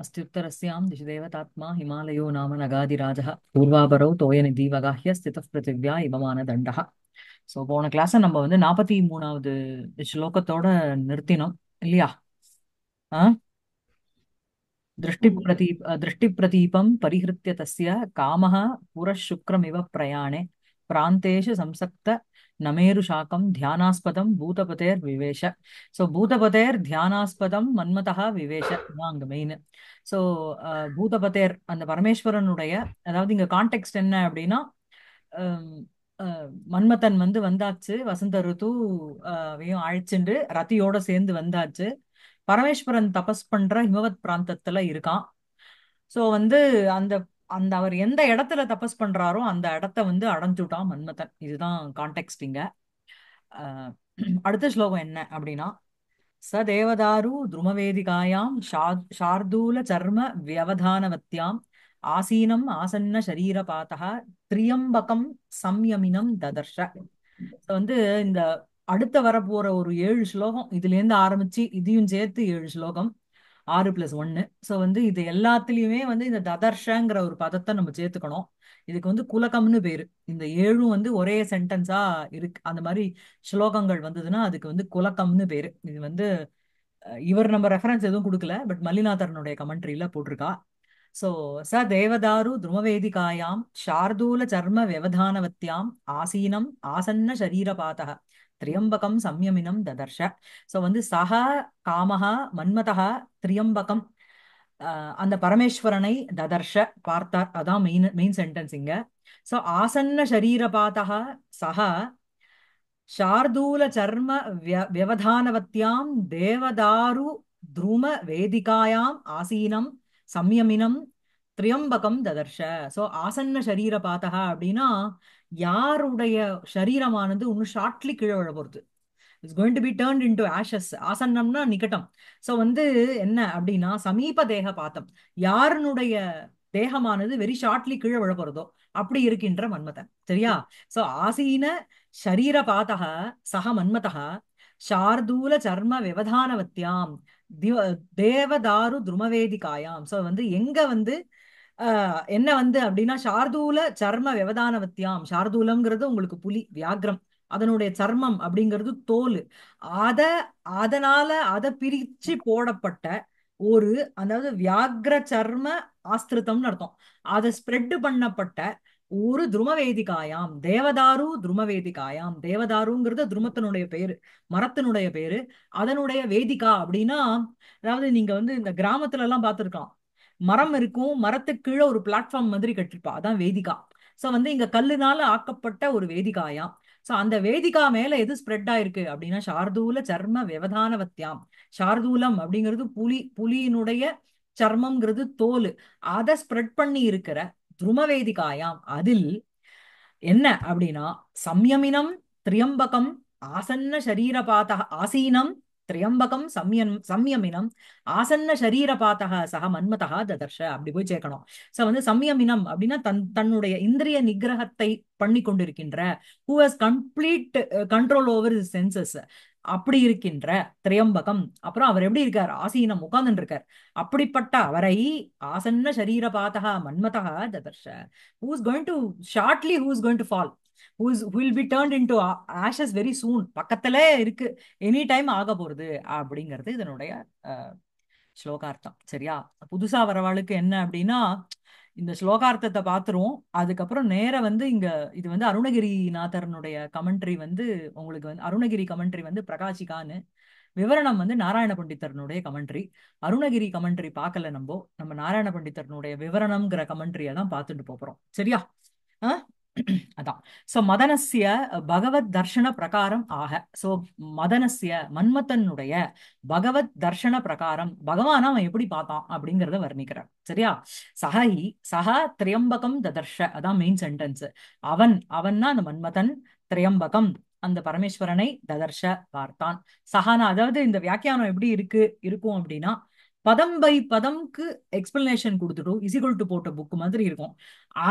अस्त्युत्तरस्यां दिशदेवतात्मा हिमालयो नाम नगादिराजः पूर्वापरौ तोयनिधीवगाह्य स्थितः पृथिव्या इममानदण्डः ஸோ போன கிளாஸை நம்ம வந்து நாற்பத்தி மூணாவது ஸ்லோகத்தோட நிறுத்தினோம் இல்லையா ஆ திருஷ்டி பிரதீப் திருஷ்டி பிரதீபம் பரிஹிருத்திய தஸ்ய காமஹ புரசுக்ரமிவ பிரயாணே பிராந்தேஷு சம்சக்த சாக்கம் தியானாஸ்பதம் பூதபதேர் விவேஷ ஸோ பூதபதேர் தியானாஸ்பதம் மன்மதா விவேஷ தான் அங்கே மெயின் ஸோ பூதபதேர் அந்த பரமேஸ்வரனுடைய அதாவது இங்கே கான்டெக்ட் என்ன அப்படின்னா um, uh, மன்மதன் வந்து வந்தாச்சு வசந்த ருத்து அவையும் uh, அழைச்சிண்டு ரத்தியோட சேர்ந்து வந்தாச்சு பரமேஸ்வரன் தபஸ் பண்ற ஹிமவத் பிராந்தத்துல இருக்கான் ஸோ வந்து அந்த அந்த அவர் எந்த இடத்துல தபஸ் பண்றாரோ அந்த இடத்த வந்து அடைஞ்சுட்டான் மன்மதன் இதுதான் கான்டெக்ட் இங்க அடுத்த ஸ்லோகம் என்ன அப்படின்னா ச தேவதாரு துருமவேதிகாயாம் ஷார்தூல சர்ம வியவதானவத்தியாம் ஆசீனம் ஆசன்ன பாத்தா திரியம்பகம் சம்யமினம் ததர்ஷ வந்து இந்த அடுத்த வரப்போற ஒரு ஏழு ஸ்லோகம் இதுல இருந்து ஆரம்பிச்சு இதையும் சேர்த்து ஏழு ஸ்லோகம் ஆறு பிளஸ் ஒன்னு ஸோ வந்து இது எல்லாத்துலேயுமே வந்து இந்த ததர்ஷங்கிற ஒரு பதத்தை நம்ம சேர்த்துக்கணும் இதுக்கு வந்து குலகம்னு பேரு இந்த ஏழும் வந்து ஒரே சென்டென்ஸாக இருக்கு அந்த மாதிரி ஸ்லோகங்கள் வந்ததுன்னா அதுக்கு வந்து குலகம்னு பேரு இது வந்து இவர் நம்ம ரெஃபரன்ஸ் எதுவும் கொடுக்கல பட் மல்லிநாதரனுடைய கமெண்ட்ரியில் போட்டிருக்கா சோ ச தேவதாரு துருமவேதிகாயாம் சார்தூல சர்ம வியவதானவத்தியாம் ஆசீனம் ஆசன்ன சரீரபாதக திரியம்பகம் சம்யமினம் ததர்ஷ ஸோ வந்து சஹா காமஹா மன்மதா திரியம்பகம் அந்த பரமேஸ்வரனை ததர்ஷ பார்த்தார் அதான் மெயின் மெயின் சென்டென்ஸ் இங்க ஸோ ஆசன்ன ஷரீரபாதா சஹா ஷார்தூல சர்ம வியவதானவத்தியாம் தேவதாரு த்ரும வேதிகாயாம் ஆசீனம் சம்யமினம் திரியம்பகம் ததர்ஷ ஸோ ஆசன்ன பாத்தகா அப்படின்னா யாருடைய சரீரமானது இன்னும் ஷார்ட்லி கீழே விழ போகிறது it's going to be turn into ashes ஆசன்னம்னா நிகட்டம் ஸோ வந்து என்ன அப்படின்னா சமீப தேக பாத்தம் யாருனுடைய தேகமானது வெரி ஷார்ட்லி கீழே விழப்படுறதோ அப்படி இருக்கின்ற மன்மதன் சரியா சோ ஆசீன ஷரீர பாத்தக சக மன்மதக சார்தூல சர்ம விவதானவத்தியாம் தேவதாரு துருமவேதிகாயாம் சோ வந்து எங்க வந்து என்ன வந்து அப்படின்னா சார்தூல சர்ம விவதான வித்தியாம் சார்தூலம்ங்கிறது உங்களுக்கு புலி வியாகிரம் அதனுடைய சர்மம் அப்படிங்கிறது தோல் அத அதனால அதை பிரிச்சு போடப்பட்ட ஒரு அதாவது வியாகிர சர்ம ஆஸ்திருத்தம்னு அர்த்தம் அதை ஸ்ப்ரெட் பண்ணப்பட்ட ஒரு துருமவேதிகாயாம் தேவதாரு துருமவேதிகாயாம் தேவதாருங்கிறது துருமத்தினுடைய பேரு மரத்தினுடைய பேரு அதனுடைய வேதிகா அப்படின்னா அதாவது நீங்க வந்து இந்த கிராமத்துல எல்லாம் பார்த்துருக்கலாம் மரம் இருக்கும் மரத்துக்கு கீழே ஒரு பிளாட்ஃபார்ம் மாதிரி கட்டிருப்பா அதான் வேதிகா ஸோ வந்து இங்க கல்லுனால ஆக்கப்பட்ட ஒரு வேதிகாயாம் ஸோ அந்த வேதிகா மேல எது ஸ்ப்ரெட் ஆயிருக்கு அப்படின்னா சார்தூல சர்ம விவதானவத்தியாம் சார்தூலம் அப்படிங்கிறது புலி புலியினுடைய சர்மம்ங்கிறது தோல் அதை ஸ்ப்ரெட் பண்ணி இருக்கிற துருமவேதிகாயாம் அதில் என்ன அப்படின்னா சம்யமினம் திரியம்பகம் ஆசன்ன சரீரபாத ஆசீனம் திரியம்பகம் சம்யன் சம்யமினம் ஆசன்ன சரீரபாத்தக சக மன்மதா ததர்ஷ அப்படி போய் சேர்க்கணும் சோ வந்து சம்யமினம் அப்படின்னா தன் தன்னுடைய இந்திரிய நிகிரகத்தை பண்ணி கொண்டிருக்கின்ற who has complete control over senses அப்படி இருக்கின்ற திரியம்பகம் அப்புறம் அவர் எப்படி இருக்கார் ஆசீனம் உட்கார்ந்து இருக்கார் அப்படிப்பட்ட அவரை ஆசன்ன பாத்தகா மன்மதகா ததர்ஷ who's going to shortly who's going to fall who will be turned into ashes very soon பக்கத்துல இருக்கு எனி டைம் ஆக போறது அப்படிங்கிறது இதனுடைய ஸ்லோகார்த்தம் சரியா புதுசா வரவாளுக்கு என்ன அப்படின்னா இந்த ஸ்லோகார்த்தத்தை பார்த்துருவோம் அதுக்கப்புறம் நேர வந்து இங்க இது வந்து அருணகிரிநாதரனுடைய கமெண்ட்ரி வந்து உங்களுக்கு வந்து அருணகிரி கமெண்ட்ரி வந்து பிரகாஷிகான்னு விவரணம் வந்து நாராயண பண்டித்தரனுடைய கமெண்ட்ரி அருணகிரி கமெண்ட்ரி பார்க்கல நம்ம நம்ம நாராயண பண்டித்தரனுடைய விவரணம்ங்கிற கமெண்ட்ரியெல்லாம் பார்த்துட்டு போறோம் சரியா ஆஹ் அதான் சோ மதனசிய பகவத் தர்ஷன பிரகாரம் ஆக சோ மதனசிய மன்மத்தனுடைய பகவத் தர்ஷன பிரகாரம் பகவான் அவன் எப்படி பார்த்தான் அப்படிங்கறத வர்ணிக்கிறான் சரியா சஹி சஹ திரியம்பகம் ததர்ஷ அதான் மெயின் சென்டென்ஸ் அவன் அவன்னா அந்த மன்மதன் திரியம்பகம் அந்த பரமேஸ்வரனை ததர்ஷ பார்த்தான் சஹானா அதாவது இந்த வியாக்கியானம் எப்படி இருக்கு இருக்கும் அப்படின்னா பதம் பை பதம்க்கு எக்ஸ்பிளனேஷன் கொடுத்துட்டும் இசிகுல் டு போட்ட புக் மாதிரி இருக்கும்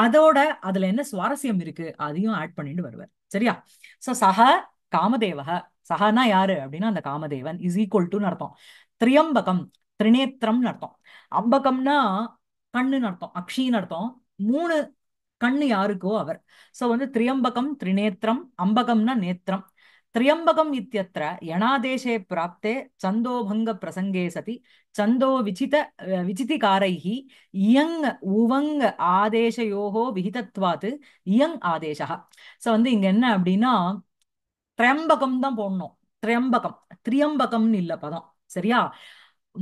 அதோட அதுல என்ன சுவாரஸ்யம் இருக்கு அதையும் ஆட் பண்ணிட்டு வருவார் சரியா சோ சக காமதேவக சகனா யாரு அப்படின்னா அந்த காமதேவன் இஸ் ஈக்குவல் டு அர்த்தம் திரியம்பகம் திரிநேத்திரம்னு அர்த்தம் அம்பகம்னா கண்ணுன்னு அர்த்தம் அக்ஷின்னு அர்த்தம் மூணு கண்ணு யாருக்கோ அவர் ஸோ வந்து திரியம்பகம் திரிநேத்திரம் அம்பகம்னா நேத்திரம் திரியம்பகம் இத்தியத்திர इत्यत्र பிராப்தே சந்தோபங்க பிரசங்கே சதி சந்தோ विचित विचितिकारैः इयङ् उवङ् ஆதேசயோகோ விகிதத்வாத்து இயங் ஆதேசா ஸோ வந்து இங்க என்ன அப்படின்னா திரம்பகம் தான் போடணும் திரம்பகம் திரியம்பகம்னு இல்லை பதம் சரியா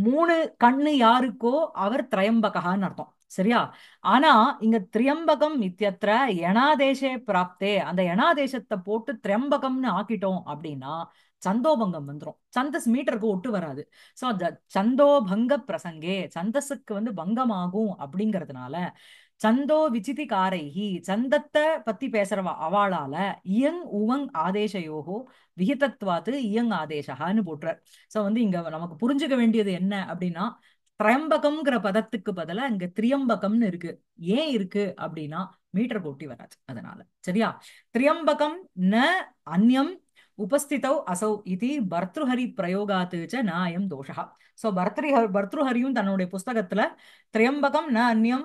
மூணு கண்ணு யாருக்கோ அவர் திரயம்பகான்னு அர்த்தம் சரியா ஆனா இங்க திரியம்பகம் இத்தியத்திர எனாதேசே பிராப்தே அந்த எனாதேசத்தை போட்டு திரியம்பகம்னு ஆக்கிட்டோம் அப்படின்னா சந்தோபங்கம் வந்துடும் சந்தஸ் மீட்டருக்கு ஒட்டு வராது ஸோ அந்த சந்தோபங்க பிரசங்கே சந்தஸுக்கு வந்து பங்கமாகும் அப்படிங்கிறதுனால சந்தோ விசிதி காரைஹி சந்தத்தை பத்தி பேசுறவ அவளால இயங் உவங் ஆதேசயோகோ விகிதத்வாத்து இயங் ஆதேசகான்னு போட்டுறார் ஸோ வந்து இங்க நமக்கு புரிஞ்சுக்க வேண்டியது என்ன அப்படின்னா திரம்பகம்ங்கிற பதத்துக்கு பதிலா இங்க திரியம்பகம்னு இருக்கு ஏன் இருக்கு அப்படின்னா மீட்டர் போட்டி வராது அதனால சரியா திரியம்பகம் ந அந்யம் உபஸ்திதௌ அசௌ இது பர்த்ருஹரி பிரயோகாத்து ச நாயம் தோஷா ஸோ பர்திரி பர்த்ருஹரியும் தன்னுடைய புஸ்தகத்துல திரியம்பகம் ந அந்நியம்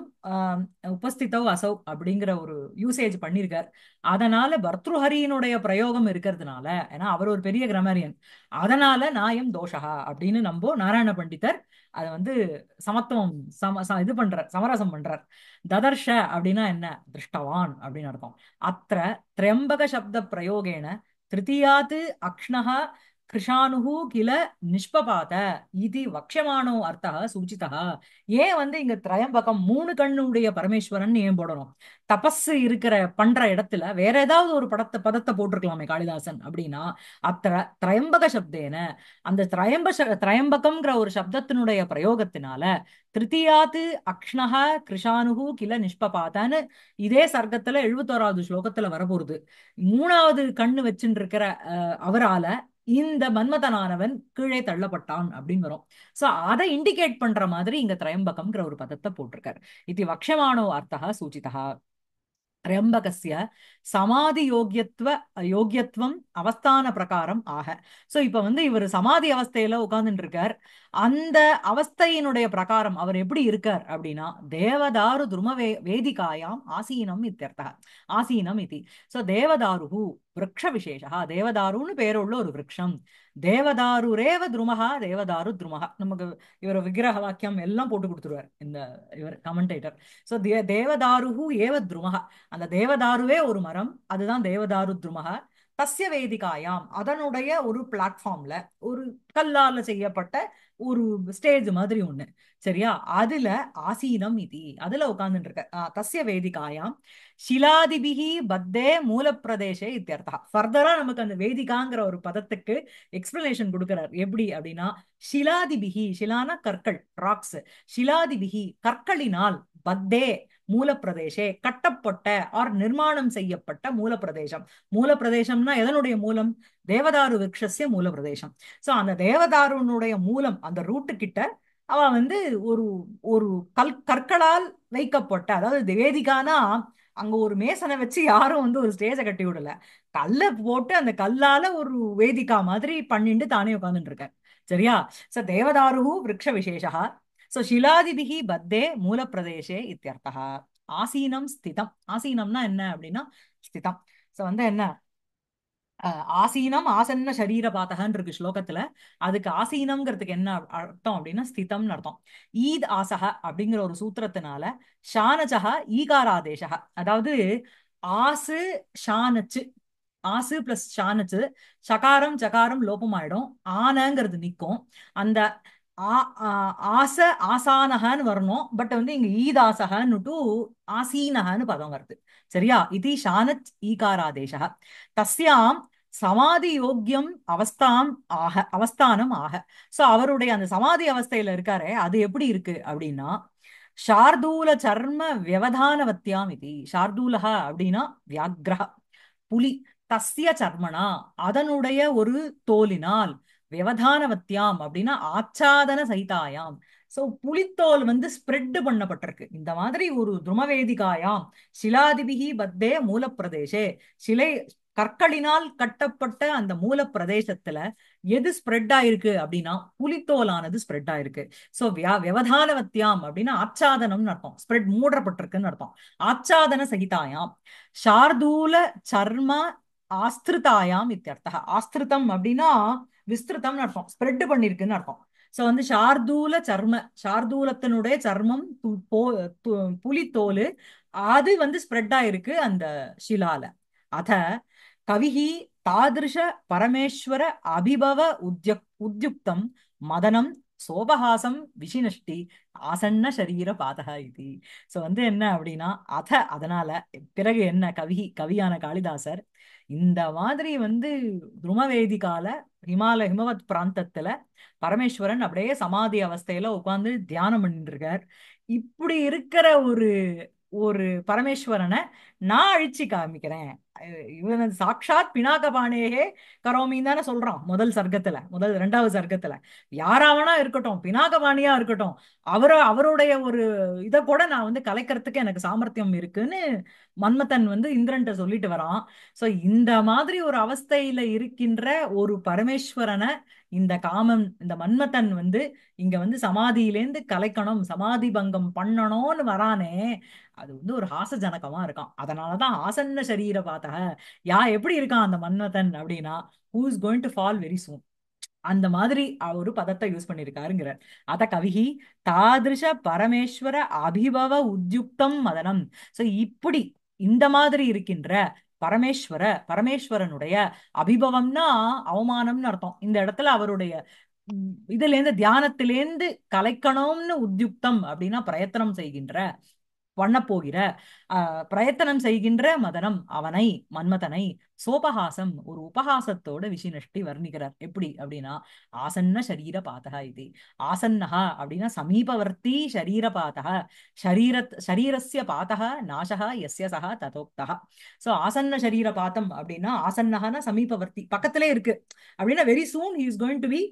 உபஸ்திதௌ அசௌ அப்படிங்கிற ஒரு யூசேஜ் பண்ணியிருக்கார் அதனால பர்த்ருஹரியினுடைய பிரயோகம் இருக்கிறதுனால ஏன்னா அவர் ஒரு பெரிய கிரமரியன் அதனால நாயம் தோஷா அப்படின்னு நம்போ நாராயண பண்டிதர் அதை வந்து சமத்துவம் சம இது பண்றார் சமரசம் பண்றார் ததர்ஷ அப்படின்னா என்ன திருஷ்டவான் அப்படின்னு அர்த்தம் அத்த திரியம்பக சப்த பிரயோகேன திருத்தியாத் அக்ஷ்ணஹா கிருஷானுகு கில நிஷ்பபாத இது வக்ஷமானோ அர்த்தா சூச்சிதா ஏன் வந்து இங்க திரையம்பகம் மூணு கண்ணுடைய பரமேஸ்வரன் ஏன் போடணும் தபஸ் இருக்கிற பண்ற இடத்துல வேற ஏதாவது ஒரு படத்தை பதத்தை போட்டிருக்கலாமே காளிதாசன் அப்படின்னா அத்த திரையம்பக சப்தேன அந்த திரையம்ப திரையம்பகம்ங்கிற ஒரு சப்தத்தினுடைய பிரயோகத்தினால திருத்தியாது அக்ஷ்ணஹ கிருஷானுகு கில நிஷ்பபாதன்னு இதே சர்க்கத்துல எழுபத்தோராவது ஸ்லோகத்துல வரப்போகுது மூணாவது கண்ணு வச்சுட்டு இருக்கிற அவரால இந்த மன்மதனானவன் கீழே தள்ளப்பட்டான் அப்படின்னு வரும் சோ அதை இண்டிகேட் பண்ற மாதிரி இங்க திரையம்பகம்ங்கிற ஒரு பதத்தை போட்டிருக்காரு இது வக்ஷமானோ அர்த்தா சூச்சிதா திரையம்பகசிய சமாதி யோகியத்துவ யோகியத்துவம் அவஸ்தான பிரகாரம் ஆக சோ இப்ப வந்து இவர் சமாதி அவஸ்தையில உட்கார்ந்துட்டு இருக்கார் அந்த அவஸ்தையினுடைய பிரகாரம் அவர் எப்படி இருக்கார் அப்படின்னா தேவதாரு துரும வே வேதிகாயாம் ஆசீனம் இத்தியர்த்தா ஆசீனம் இது ஸோ தேவதாருஹு விரக்ஷ விசேஷா தேவதாருன்னு பேருள்ள ஒரு விரக்ஷம் தேவதாரு ரேவ துருமகா தேவதாரு துருமகா நமக்கு இவர் விக்கிரக வாக்கியம் எல்லாம் போட்டு கொடுத்துருவார் இந்த இவர் கமெண்டேட்டர் ஸோ தே தேவதாருஹு ஏவ துருமகா அந்த தேவதாருவே ஒரு மரம் அதுதான் தேவதாரு துருமகா தஸ்ய வேதிகாயாம் அதனுடைய ஒரு பிளாட்ஃபார்ம்ல ஒரு கல்லால செய்யப்பட்ட ஒரு ஸ்டேஜ் மாதிரி ஒண்ணு சரியா அதுல ஆசீனம் இது அதுல உட்கார்ந்துட்டு இருக்க தஸ்ய வேதிகாயாம் சிலாதிபிகி பத்தே மூலப்பிரதேச இத்தியர்த்தா ஃபர்தரா நமக்கு அந்த வேதிகாங்கிற ஒரு பதத்துக்கு எக்ஸ்பிளனேஷன் கொடுக்கிறார் எப்படி அப்படின்னா ஷிலாதிபிகி சிலான கற்கள் ராக்ஸ் ஷிலாதிபிகி கற்களினால் பத்தே மூலப்பிரதேசே கட்டப்பட்ட ஆர் நிர்மாணம் செய்யப்பட்ட மூலப்பிரதேசம் மூலப்பிரதேசம்னா எதனுடைய மூலம் தேவதாரு விரக்ஷசிய மூலப்பிரதேசம் சோ அந்த தேவதாருனுடைய மூலம் அந்த ரூட்டு கிட்ட அவ வந்து ஒரு ஒரு கல் கற்களால் வைக்கப்பட்ட அதாவது திவேதிகானா அங்க ஒரு மேசனை வச்சு யாரும் வந்து ஒரு ஸ்டேஜை கட்டி விடல கல்லை போட்டு அந்த கல்லால ஒரு வேதிக்கா மாதிரி பண்ணிட்டு தானே உட்காந்துட்டு இருக்க சரியா ச தேவதாரு விரக்ஷ விசேஷகா சோ ஷிலாதிபிகி பத்தே மூலப்பிரதேசே இத்தியர்த்தா ஆசீனம் ஸ்திதம் ஆசீனம்னா என்ன அப்படின்னா ஸ்திதம் ஸோ வந்து என்ன ஆசீனம் ஆசன்ன சரீர பாத்தகன்னு இருக்கு ஸ்லோகத்துல அதுக்கு ஆசீனம்ங்கிறதுக்கு என்ன அர்த்தம் அப்படின்னா ஸ்திதம்னு அர்த்தம் ஈத் ஆசக அப்படிங்கிற ஒரு சூத்திரத்தினால ஷானச்சகா ஈகாராதேசக அதாவது ஆசு ஷானச்சு ஆசு பிளஸ் ஷானச்சு சகாரம் சகாரம் லோபமாயிடும் ஆனங்கிறது நிற்கும் அந்த ஆச ஆசானகன்னு வரணும் பட் வந்து இங்க டு ஆசீனகன்னு பதம் வருது சரியா இது ஷானத் ஈகாராதேச தஸ்யாம் சமாதி யோக்கியம் அவஸ்தாம் ஆக அவஸ்தானம் ஆக சோ அவருடைய அந்த சமாதி அவஸ்தையில இருக்காரு அது எப்படி இருக்கு அப்படின்னா ஷார்தூல சர்ம வியவதானவத்தியாம் இது ஷார்தூலகா அப்படின்னா வியாக்ரஹ புலி தஸ்ய சர்மனா அதனுடைய ஒரு தோலினால் வியவதானவத்தியாம் அப்படின்னா ஆச்சாதன சைதாயாம் சோ புலித்தோல் வந்து ஸ்ப்ரெட் பண்ணப்பட்டிருக்கு இந்த மாதிரி ஒரு துருமவேதிகாயாம் சிலாதிபிகி பத்தே மூலப்பிரதேசே சிலை கற்களினால் கட்டப்பட்ட அந்த மூலப்பிரதேசத்துல எது ஸ்ப்ரெட் ஆயிருக்கு அப்படின்னா புலித்தோலானது ஸ்ப்ரெட் ஆயிருக்கு சோ வியா விவதானவத்தியாம் அப்படின்னா ஆச்சாதனம்னு அர்த்தம் ஸ்ப்ரெட் மூடப்பட்டிருக்குன்னு அர்த்தம் ஆச்சாதன சகிதாயாம் சார்தூல சர்ம ஆஸ்திருதாயாம் இத்தியர்த்தா ஆஸ்திருதம் அப்படின்னா விஸ்திருதம் அர்த்தம் ஸ்ப்ரெட் பண்ணிருக்குன்னு அர்த்தம் சோ வந்து சார்தூல சர்ம சார்தூலத்தினுடைய சர்மம் புலித்தோல் அது வந்து ஸ்ப்ரெட் ஆயிருக்கு அந்த ஷிலால அத கவிஹி தாதிருஷ பரமேஸ்வர அபிபவ உத்யக் உத்யுக்தம் மதனம் சோபஹாசம் விஷினஷ்டி ஆசன்ன சரீர பாதகா இது சோ வந்து என்ன அப்படின்னா அத அதனால பிறகு என்ன கவி கவியான காளிதாசர் இந்த மாதிரி வந்து துருமவேதி கால ஹிமாலய ஹிமவத் பிராந்தத்துல பரமேஸ்வரன் அப்படியே சமாதி அவஸ்தையில உட்காந்து தியானம் பண்ணிட்டு இருக்கார் இப்படி இருக்கிற ஒரு ஒரு பரமேஸ்வரனை நான் அழிச்சு காமிக்கிறேன் இவன் சாட்சாத் பினாகபானேகே கரோமின்னு தானே சொல்றான் முதல் சர்க்கத்துல முதல் ரெண்டாவது சர்க்கத்துல யாராவனா இருக்கட்டும் பினாகபாணியா இருக்கட்டும் அவரோ அவருடைய ஒரு இதை கூட நான் வந்து கலைக்கிறதுக்கு எனக்கு சாமர்த்தியம் இருக்குன்னு மன்மதன் வந்து இந்திரன்ட்ட சொல்லிட்டு வரான் சோ இந்த மாதிரி ஒரு அவஸ்தையில இருக்கின்ற ஒரு பரமேஸ்வரனை இந்த காமம் இந்த மன்மதன் வந்து இங்க வந்து சமாதியிலேருந்து கலைக்கணும் சமாதி பங்கம் பண்ணணும்னு வரானே அது வந்து ஒரு ஹாசஜனகமா இருக்கான் அதனாலதான் ஆசன்ன சரீர பார்த்த யா எப்படி இருக்கான் அந்த மன்மதன் அப்படின்னா who is going to fall very soon அந்த மாதிரி ஒரு பதத்தை யூஸ் பண்ணிருக்காருங்கிறார் அத கவிஹி தாதிருஷ பரமேஸ்வர அபிபவ உத்யுக்தம் மதனம் சோ இப்படி இந்த மாதிரி இருக்கின்ற பரமேஸ்வர பரமேஸ்வரனுடைய அபிபவம்னா அவமானம்னு அர்த்தம் இந்த இடத்துல அவருடைய இதுல இருந்து தியானத்திலேருந்து கலைக்கணும்னு உத்யுக்தம் அப்படின்னா பிரயத்தனம் செய்கின்ற வண்ணப்போகிற பிரயத்தனம் செய்கின்ற மதனம் அவனை மன்மதனை சோபஹாசம் ஒரு உபஹாசத்தோட விசினஷ்டி வர்ணிக்கிறார் எப்படி அப்படின்னா ஆசன்ன சரீர பாத்தகா இது ஆசன்னஹா அப்படின்னா சமீபவர்த்தி ஷரீர பாத்தகா ஷரீர ஷரீரஸ்ய பாத்தகா நாசகா எஸ்ய சகா ததோக்தகா சோ ஆசன்ன சரீர பாத்தம் அப்படின்னா ஆசன்னஹானா சமீபவர்த்தி பக்கத்திலே இருக்கு அப்படின்னா very soon he is going to be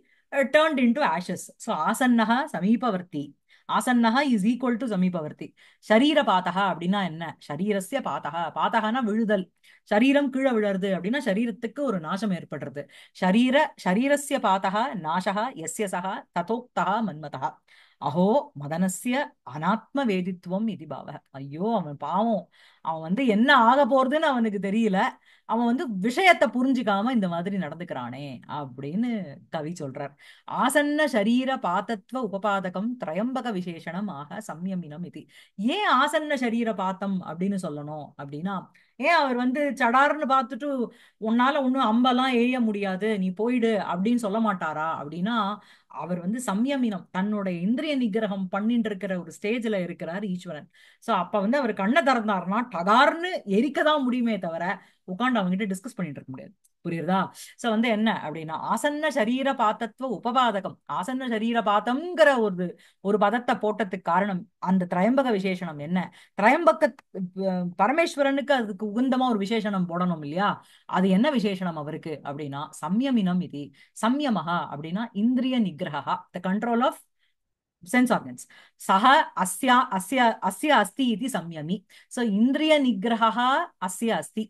turned into ashes so ஆசன்னஹா சமீபவர்த்தி ஆசன்னா இஸ் ஈக்குவல் டு சமீபவர்த்தி சரீர பாத்தகா அப்படின்னா என்ன சரீரஸ்ய பாத்தகா பாத்தகானா விழுதல் சரீரம் கீழே விழருது அப்படின்னா சரீரத்துக்கு ஒரு நாசம் ஏற்படுறது சரீர சரீரஸ்ய பாத்தகா நாசகா எஸ்ய சகா ததோக்தகா மன்மதகா அஹோ மதனஸ்ய அனாத்ம வேதித்துவம் இது பாவ ஐயோ அவன் பாவம் அவன் வந்து என்ன ஆக போறதுன்னு அவனுக்கு தெரியல அவன் வந்து விஷயத்தை புரிஞ்சுக்காம இந்த மாதிரி நடந்துக்கிறானே அப்படின்னு கவி சொல்றார் ஆசன்ன சரீர பாத்தத்துவ உபபாதகம் திரையம்பக விசேஷனம் ஆக சம்யமினம் இது ஏன் ஆசன்ன சரீர பாத்தம் அப்படின்னு சொல்லணும் அப்படின்னா ஏன் அவர் வந்து சடார்னு பார்த்துட்டு உன்னால ஒன்றும் அம்பெல்லாம் எழிய முடியாது நீ போயிடு அப்படின்னு சொல்ல மாட்டாரா அப்படின்னா அவர் வந்து சம்யமினம் தன்னோட இந்திரிய நிகிரகம் பண்ணிட்டு இருக்கிற ஒரு ஸ்டேஜ்ல இருக்கிறார் ஈஸ்வரன் சோ அப்ப வந்து அவர் கண்ணை திறந்தாருன்னா டகார்னு எரிக்க தான் முடியுமே தவிர உட்காந்து அவங்ககிட்ட டிஸ்கஸ் பண்ணிட்டு இருக்க முடியாது புரியுதா சோ வந்து என்ன அப்படின்னா ஆசன்ன சரீர பாத்தத்துவ உபபாதகம் ஆசன்ன சரீர பாத்தம்ங்கிற ஒரு ஒரு பதத்தை போட்டதுக்கு காரணம் அந்த திரையம்பக விசேஷனம் என்ன திரையம்பக்க பரமேஸ்வரனுக்கு அதுக்கு உகுந்தமா ஒரு விசேஷனம் போடணும் இல்லையா அது என்ன விசேஷனம் அவருக்கு அப்படின்னா சம்யமினம் இது சம்யமகா அப்படின்னா இந்திரிய நிகிரகா the control of sense organs சஹ அஸ்யா அஸ்ய அஸ்ய அஸ்தி இது சம்யமி சோ இந்திரிய நிகிரகா அஸ்ய அஸ்தி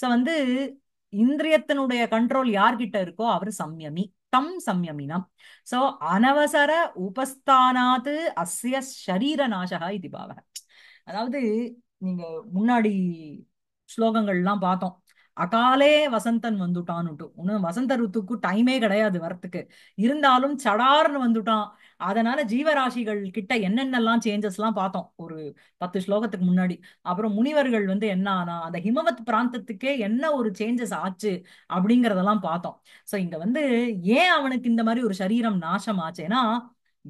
சோ வந்து இந்திரியத்தினுடைய கண்ட்ரோல் யார்கிட்ட இருக்கோ அவர் சம்யமி தம் சம்யமினம் சோ அனவசர உபஸ்தானாது அஸ்ய ஷரீர நாசகா இது பாவக அதாவது நீங்க முன்னாடி ஸ்லோகங்கள்லாம் பார்த்தோம் அகாலே வசந்தன் வந்துட்டான்னுட்டு ஒன்றும் வசந்த ருத்துக்கு டைமே கிடையாது வரத்துக்கு இருந்தாலும் சடார்னு வந்துட்டான் அதனால ஜீவராசிகள் கிட்ட என்னென்னலாம் சேஞ்சஸ்லாம் பார்த்தோம் ஒரு பத்து ஸ்லோகத்துக்கு முன்னாடி அப்புறம் முனிவர்கள் வந்து என்ன ஆனா அந்த ஹிமவத் பிராந்தத்துக்கே என்ன ஒரு சேஞ்சஸ் ஆச்சு அப்படிங்கிறதெல்லாம் பார்த்தோம் ஸோ இங்க வந்து ஏன் அவனுக்கு இந்த மாதிரி ஒரு சரீரம் நாசம் ஆச்சு ஏன்னா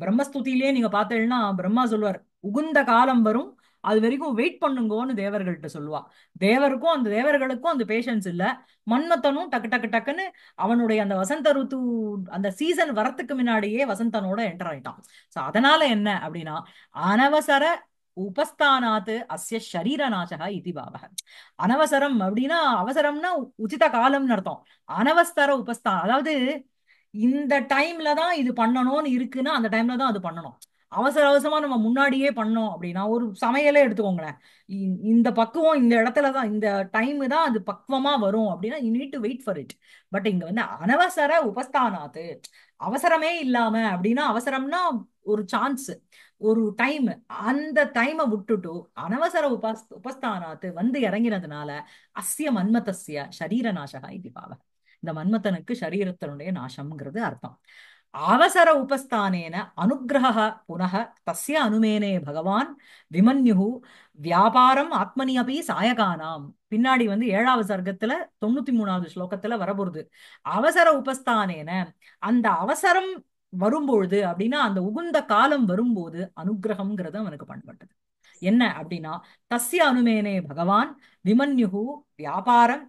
பிரம்மஸ்துதியிலே நீங்க பார்த்தீங்கன்னா பிரம்மா சொல்லுவார் உகுந்த காலம் வரும் அது வரைக்கும் வெயிட் பண்ணுங்கோன்னு தேவர்கள்ட்ட சொல்லுவா தேவருக்கும் அந்த தேவர்களுக்கும் அந்த பேஷன்ஸ் இல்ல மன்மத்தனும் டக்கு டக்கு டக்குன்னு அவனுடைய அந்த வசந்த ருத்து அந்த சீசன் வரத்துக்கு முன்னாடியே வசந்தனோட என்டர் ஆயிட்டான் சோ அதனால என்ன அப்படின்னா அனவசர உபஸ்தானாத்து அஸ்ய ஷரீரநாசகா இது பாவக அனவசரம் அப்படின்னா அவசரம்னா உச்சித காலம்னு அர்த்தம் அனவசர உபஸ்தான் அதாவது இந்த டைம்ல தான் இது பண்ணணும்னு இருக்குன்னா அந்த டைம்ல தான் அது பண்ணணும் அவசர அவசரமா நம்ம முன்னாடியே பண்ணோம் அப்படின்னா ஒரு சமையலே எடுத்துக்கோங்களேன் இந்த பக்குவம் இந்த இடத்துல தான் இந்த டைம் தான் அது பக்குவமா வரும் அப்படின்னா you need to wait for it but இங்க வந்து அனவசர உபஸ்தானாத்து அவசரமே இல்லாம அப்படின்னா அவசரம்னா ஒரு சான்ஸ் ஒரு டைம் அந்த டைமை விட்டுட்டு அனவசர உபஸ் உபஸ்தானாத்து வந்து இறங்கினதுனால அஸ்ய மன்மதஸ்ய சரீர நாசகா இது பாவ இந்த மன்மத்தனுக்கு சரீரத்தனுடைய நாசம்ங்கிறது அர்த்தம் அவசர உபஸ்தானேன அனுகிரக புனக தஸ்ய அனுமேனே பகவான் விமன்யு வியாபாரம் ஆத்மனி அபி சாயகானாம் பின்னாடி வந்து ஏழாவது சர்க்கத்துல தொண்ணூத்தி மூணாவது ஸ்லோகத்துல வரப்போகுது அவசர உபஸ்தானேன அந்த அவசரம் வரும்பொழுது அப்படின்னா அந்த உகுந்த காலம் வரும்போது அனுகிரகம்ங்கிறது அவனுக்கு பண்பட்டது என்ன அப்படின்னா தஸ்ய அனுமேனே பகவான் விமன்யு வியாபாரம்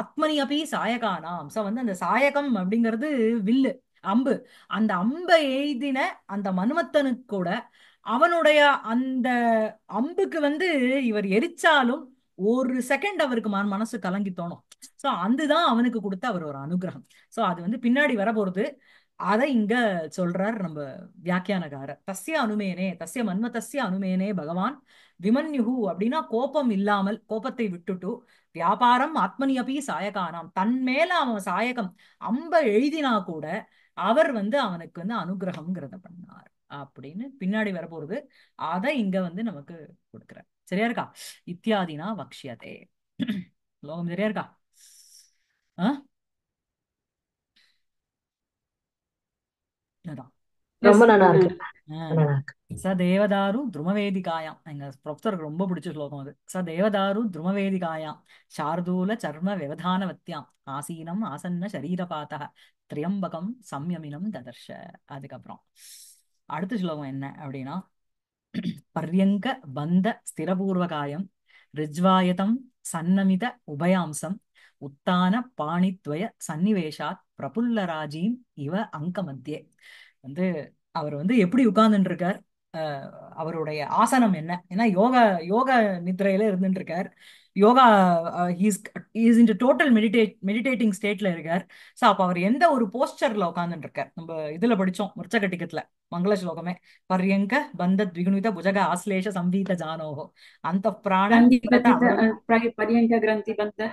ஆத்மனி அபி சாயகானாம் சோ வந்து அந்த சாயகம் அப்படிங்கிறது வில்லு அம்பு அந்த அம்பை எய்தின அந்த மனுமத்தனு கூட அவனுடைய அந்த அம்புக்கு வந்து இவர் எரிச்சாலும் ஒரு செகண்ட் அவருக்கு மனசு கலங்கி தோணும் சோ அதுதான் அவனுக்கு கொடுத்த அவர் ஒரு அனுகிரகம் சோ அது வந்து பின்னாடி வரப்போறது அதை இங்க சொல்றார் நம்ம வியாக்கியானகாரர் தஸ்ய அனுமேனே தஸ்ய மன்ம தஸ்ய அனுமேனே பகவான் விமன்யுகு அப்படின்னா கோபம் இல்லாமல் கோபத்தை விட்டுட்டு வியாபாரம் ஆத்மனியபி சாயகானாம் தன் மேல அவன் சாயகம் அம்ப எழுதினா கூட அவர் வந்து அவனுக்கு வந்து அனுகிரகம்ங்கிறத பண்ணார் அப்படின்னு பின்னாடி வரப்போறது அதை இங்க வந்து நமக்கு கொடுக்குற சரியா இருக்கா இத்தியாதினா வக்ஷியதே லோகம் சரியா இருக்கா ஆஹ் ரொம்ப நல்லா இருக்கு ச தேவதாரு துருமவேதிகாயாம் எங்க ப்ரொஃபஸருக்கு ரொம்ப பிடிச்ச ஸ்லோகம் அது ச தேவதாரு துருமவேதிகாயாம் சார்தூல சர்ம விவதானவத்தியாம் ஆசீனம் ஆசன்ன சரீரபாத்தா திரியம்பகம் சம்யமினம் ததர்ஷ அதுக்கப்புறம் அடுத்த ஸ்லோகம் என்ன அப்படின்னா பர்யங்க பந்த ஸ்திரபூர்வகாயம் ரிஜ்வாயதம் சன்னமித உபயாம்சம் உத்தான பாணித்வய சன்னிவேஷாத் பிரபுல்லராஜீம் இவ அங்க மத்தியே வந்து அவர் வந்து எப்படி உட்கார்ந்துருக்கார் அவருடைய ஆசனம் என்ன ஏன்னா யோகா யோகா நித்திரையில இருந்துட்டு இருக்கார் யோகா he's is in total meditate meditating ஸ்டேட்ல இருக்கார் ஸோ அப்போ அவர் எந்த ஒரு போஸ்டர்ல உட்காந்துட்டு இருக்கார் நம்ம இதுல படிச்சோம் முற்சகட்டிக்கத்துல மங்கள ஸ்லோகமே பர்யங்க பந்த த்விகுணித புஜக ஆஸ்லேஷ சம்பீத ஜானோகோ அந்த பிராணி பர்யங்க கிரந்தி பந்த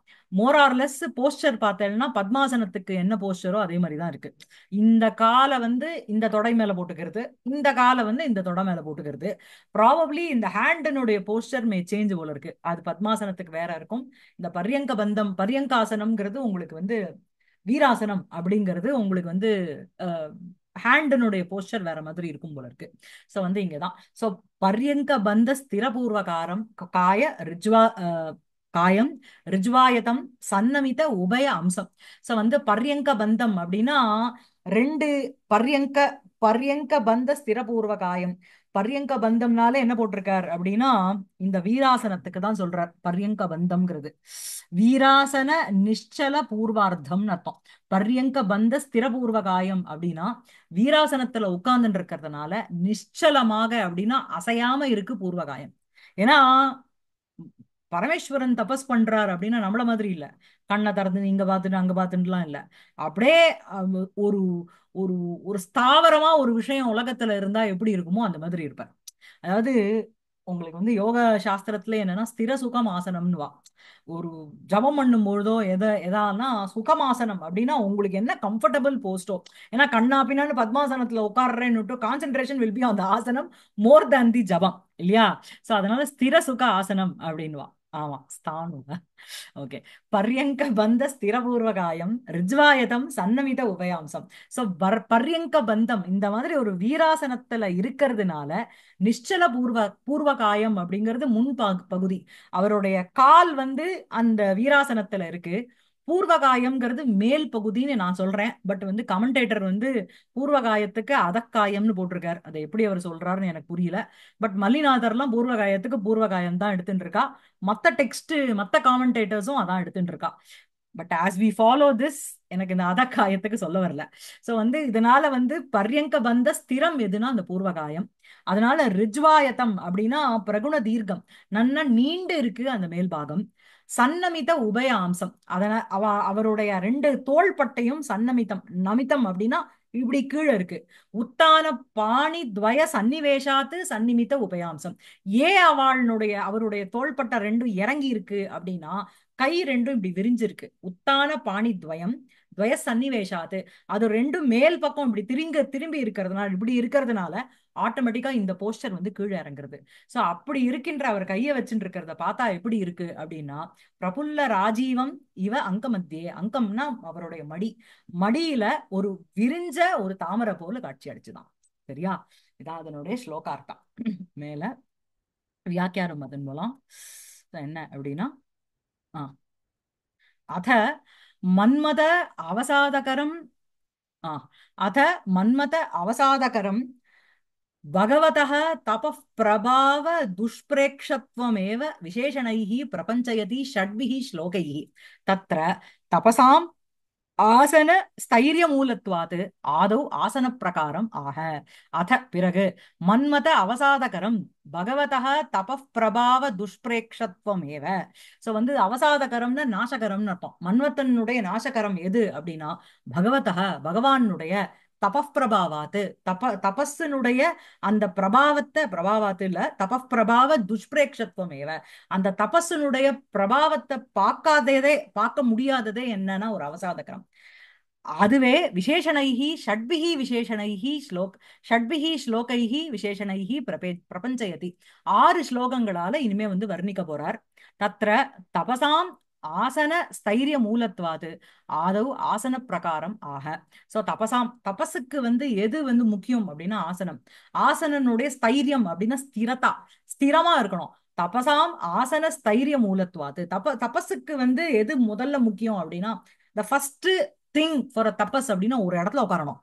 மோரார்லெஸ் போஸ்டர் பார்த்தேன்னா பத்மாசனத்துக்கு என்ன போஸ்டரோ அதே மாதிரி தான் இருக்கு இந்த காலை வந்து இந்த தொடை மேல போட்டுக்கிறது இந்த காலை வந்து இந்த தொடை மேல போட்டுக்கிறது ப்ராபப்ளி இந்த ஹேண்டனுடைய போஸ்டர் மே சேஞ்ச் போல இருக்கு அது பத்மாசனத்துக்கு வேற இருக்கும் இந்த பரியங்க பந்தம் பரியங்காசனம்ங்கிறது உங்களுக்கு வந்து வீராசனம் அப்படிங்கிறது உங்களுக்கு வந்து ஹேண்டனுடைய போஸ்டர் வேற மாதிரி இருக்கும் போல இருக்கு ஸோ வந்து இங்கதான் ஸோ பரியங்க பந்த ஸ்திரபூர்வகாரம் காய ரிஜ்வா காயம் ரிஜ்வாயதம் சன்னமித உபய அம்சம் சோ வந்து பர்யங்க பந்தம் அப்படின்னா ரெண்டு பர்யங்க பர்யங்க பந்த ஸ்திரபூர்வ காயம் பர்யங்க பந்தம்னால என்ன போட்டிருக்கார் அப்படின்னா இந்த வீராசனத்துக்கு தான் சொல்றார் பர்யங்க பந்தம்ங்கிறது வீராசன நிச்சல பூர்வார்த்தம்னு அர்த்தம் பர்யங்க பந்த ஸ்திரபூர்வ காயம் அப்படின்னா வீராசனத்துல உட்கார்ந்துட்டு இருக்கிறதுனால நிശ്ചலமாக அப்படின்னா அசையாம இருக்கு பூர்வகாயம் ஏன்னா பரமேஸ்வரன் தபஸ் பண்றாரு அப்படின்னா நம்மள மாதிரி இல்ல கண்ணை திறந்து இங்க பாத்துட்டு அங்க பாத்துட்டுலாம் இல்ல அப்படியே ஒரு ஒரு ஒரு ஸ்தாவரமா ஒரு விஷயம் உலகத்துல இருந்தா எப்படி இருக்குமோ அந்த மாதிரி இருப்பார் அதாவது உங்களுக்கு வந்து யோக சாஸ்திரத்துல என்னன்னா ஸ்திர சுகம் ஆசனம்னு வா ஒரு ஜபம் பண்ணும் பொழுதோ எதை எதானா சுகமாசனம் அப்படின்னா உங்களுக்கு என்ன கம்ஃபர்டபுள் போஸ்டோ ஏன்னா கண்ணா பின்னான்னு பத்மாசனத்துல உட்காடுறேன்னு கான்சென்ட்ரேஷன் வில் பி அந்த ஆசனம் மோர் தேன் தி ஜபம் இல்லையா சோ அதனால ஸ்திர சுக ஆசனம் வா ஆமா ஸ்தானு ஓகே பர்யங்க பந்த ஸ்திரபூர்வகாயம் ரிஜ்வாயதம் சன்னமித உபயாம்சம் சோ பர்யங்க பந்தம் இந்த மாதிரி ஒரு வீராசனத்துல இருக்கிறதுனால நிச்சல பூர்வ பூர்வகாயம் அப்படிங்கிறது முன் பகுதி அவருடைய கால் வந்து அந்த வீராசனத்துல இருக்கு பூர்வகாயம்ங்கிறது மேல் பகுதின்னு நான் சொல்றேன் பட் வந்து கமெண்டேட்டர் வந்து பூர்வகாயத்துக்கு அதக்காயம்னு போட்டிருக்காரு அதை எப்படி அவர் சொல்றாருன்னு எனக்கு புரியல பட் மல்லிநாதர்லாம் பூர்வகாயத்துக்கு பூர்வகாயம் தான் எடுத்துட்டு இருக்கா மத்த டெக்ஸ்ட் மத்த காமெண்டேட்டர்ஸும் அதான் எடுத்துட்டு இருக்கா but as we follow this எனக்கு இந்த அதக்காயத்துக்கு சொல்ல வரல ஸோ வந்து இதனால வந்து பர்யங்க பந்த ஸ்திரம் எதுனா அந்த பூர்வகாயம் அதனால ரிஜ்வாயத்தம் அப்படின்னா பிரகுண தீர்க்கம் நன்னா நீண்டு இருக்கு அந்த மேல்பாகம் சன்னமித உபயாம்சம் அதனால் அவ அவருடைய ரெண்டு தோள்பட்டையும் சன்னமிதம் நமிதம் அப்படின்னா இப்படி கீழே இருக்கு உத்தான பாணி துவய சன்னிவேஷாத்து சன்னிமித்த உபயாம்சம் ஏன் அவளுடைய அவருடைய தோள்பட்ட ரெண்டும் இறங்கி இருக்கு அப்படின்னா கை ரெண்டும் இப்படி விரிஞ்சிருக்கு உத்தான பாணி துவயம் துவய சன்னிவேஷாத்து அது ரெண்டும் மேல் பக்கம் இப்படி திரும்ப திரும்பி இருக்கிறதுனால இப்படி இருக்கிறதுனால ஆட்டோமேட்டிக்கா இந்த போஸ்டர் வந்து கீழே இறங்குறது சோ அப்படி இருக்கின்ற அவர் கையை வச்சுட்டு இருக்கிறத பார்த்தா எப்படி இருக்கு அப்படின்னா பிரபுல்ல ராஜீவம் இவ அங்க மத்தியே அங்கம்னா அவருடைய மடி மடியில ஒரு விரிஞ்ச ஒரு தாமரை போல காட்சி அடிச்சுதான் சரியா இதான் அதனுடைய ஸ்லோகார்த்தா மேல வியாக்கியாரம் அதன் மூலம் என்ன அப்படின்னா ஆஹ் அத மன்மத அவசாதகரம் அத மன்மத அவசாதகரம் பகவதः तपः प्रभाव दुष्प्रेक्षत्वमेव विशेषणैः प्रपञ्चयति षड्भिः श्लोकैः तत्र तपसां ஆசன ஸ்தைரிய மூலத்துவாது ஆதோ ஆசன பிரகாரம் ஆக அத பிறகு மன்மத அவசாதகரம் பகவதக தபிரபாவ துஷ்பிரேக்ஷத்வம் ஏவ சோ வந்து அவசாதகரம்னா நாசகரம்னு அர்த்தம் மன்மத்தனுடைய நாசகரம் எது அப்படின்னா பகவதக பகவானுடைய தபப்பிரபாவாத்து தப தபஸினுடைய அந்த பிரபாவத்தை பிரபாவாத்து இல்ல தபப்பிரபாவ துஷ்பிரேக்ஷத்துவம் ஏவ அந்த தபஸினுடைய பிரபாவத்தை பார்க்காததே பார்க்க முடியாததே என்னன்னா ஒரு அவசாதகரம் அதுவே விசேஷனைகி ஷட்பிகி விசேஷனைகி ஸ்லோக் ஷட்பிகி ஸ்லோகைகி விசேஷனைகி பிரபே பிரபஞ்சயதி ஆறு ஸ்லோகங்களால இனிமே வந்து வர்ணிக்க போறார் தத்ர தபசாம் ஆசன ஸ்தைரிய மூலத்வாது ஆதவ் ஆசன பிரகாரம் ஆக சோ தபசாம் தபசுக்கு வந்து எது வந்து முக்கியம் அப்படின்னா ஆசனம் ஆசனனுடைய ஸ்தைரியம் அப்படின்னா ஸ்திரதா ஸ்திரமா இருக்கணும் தபசாம் ஆசன ஸ்தைரிய மூலத்துவாது தப தபசுக்கு வந்து எது முதல்ல முக்கியம் அப்படின்னா the first thing for a தப்பஸ் அப்படின்னா ஒரு இடத்துல உட்காரணும்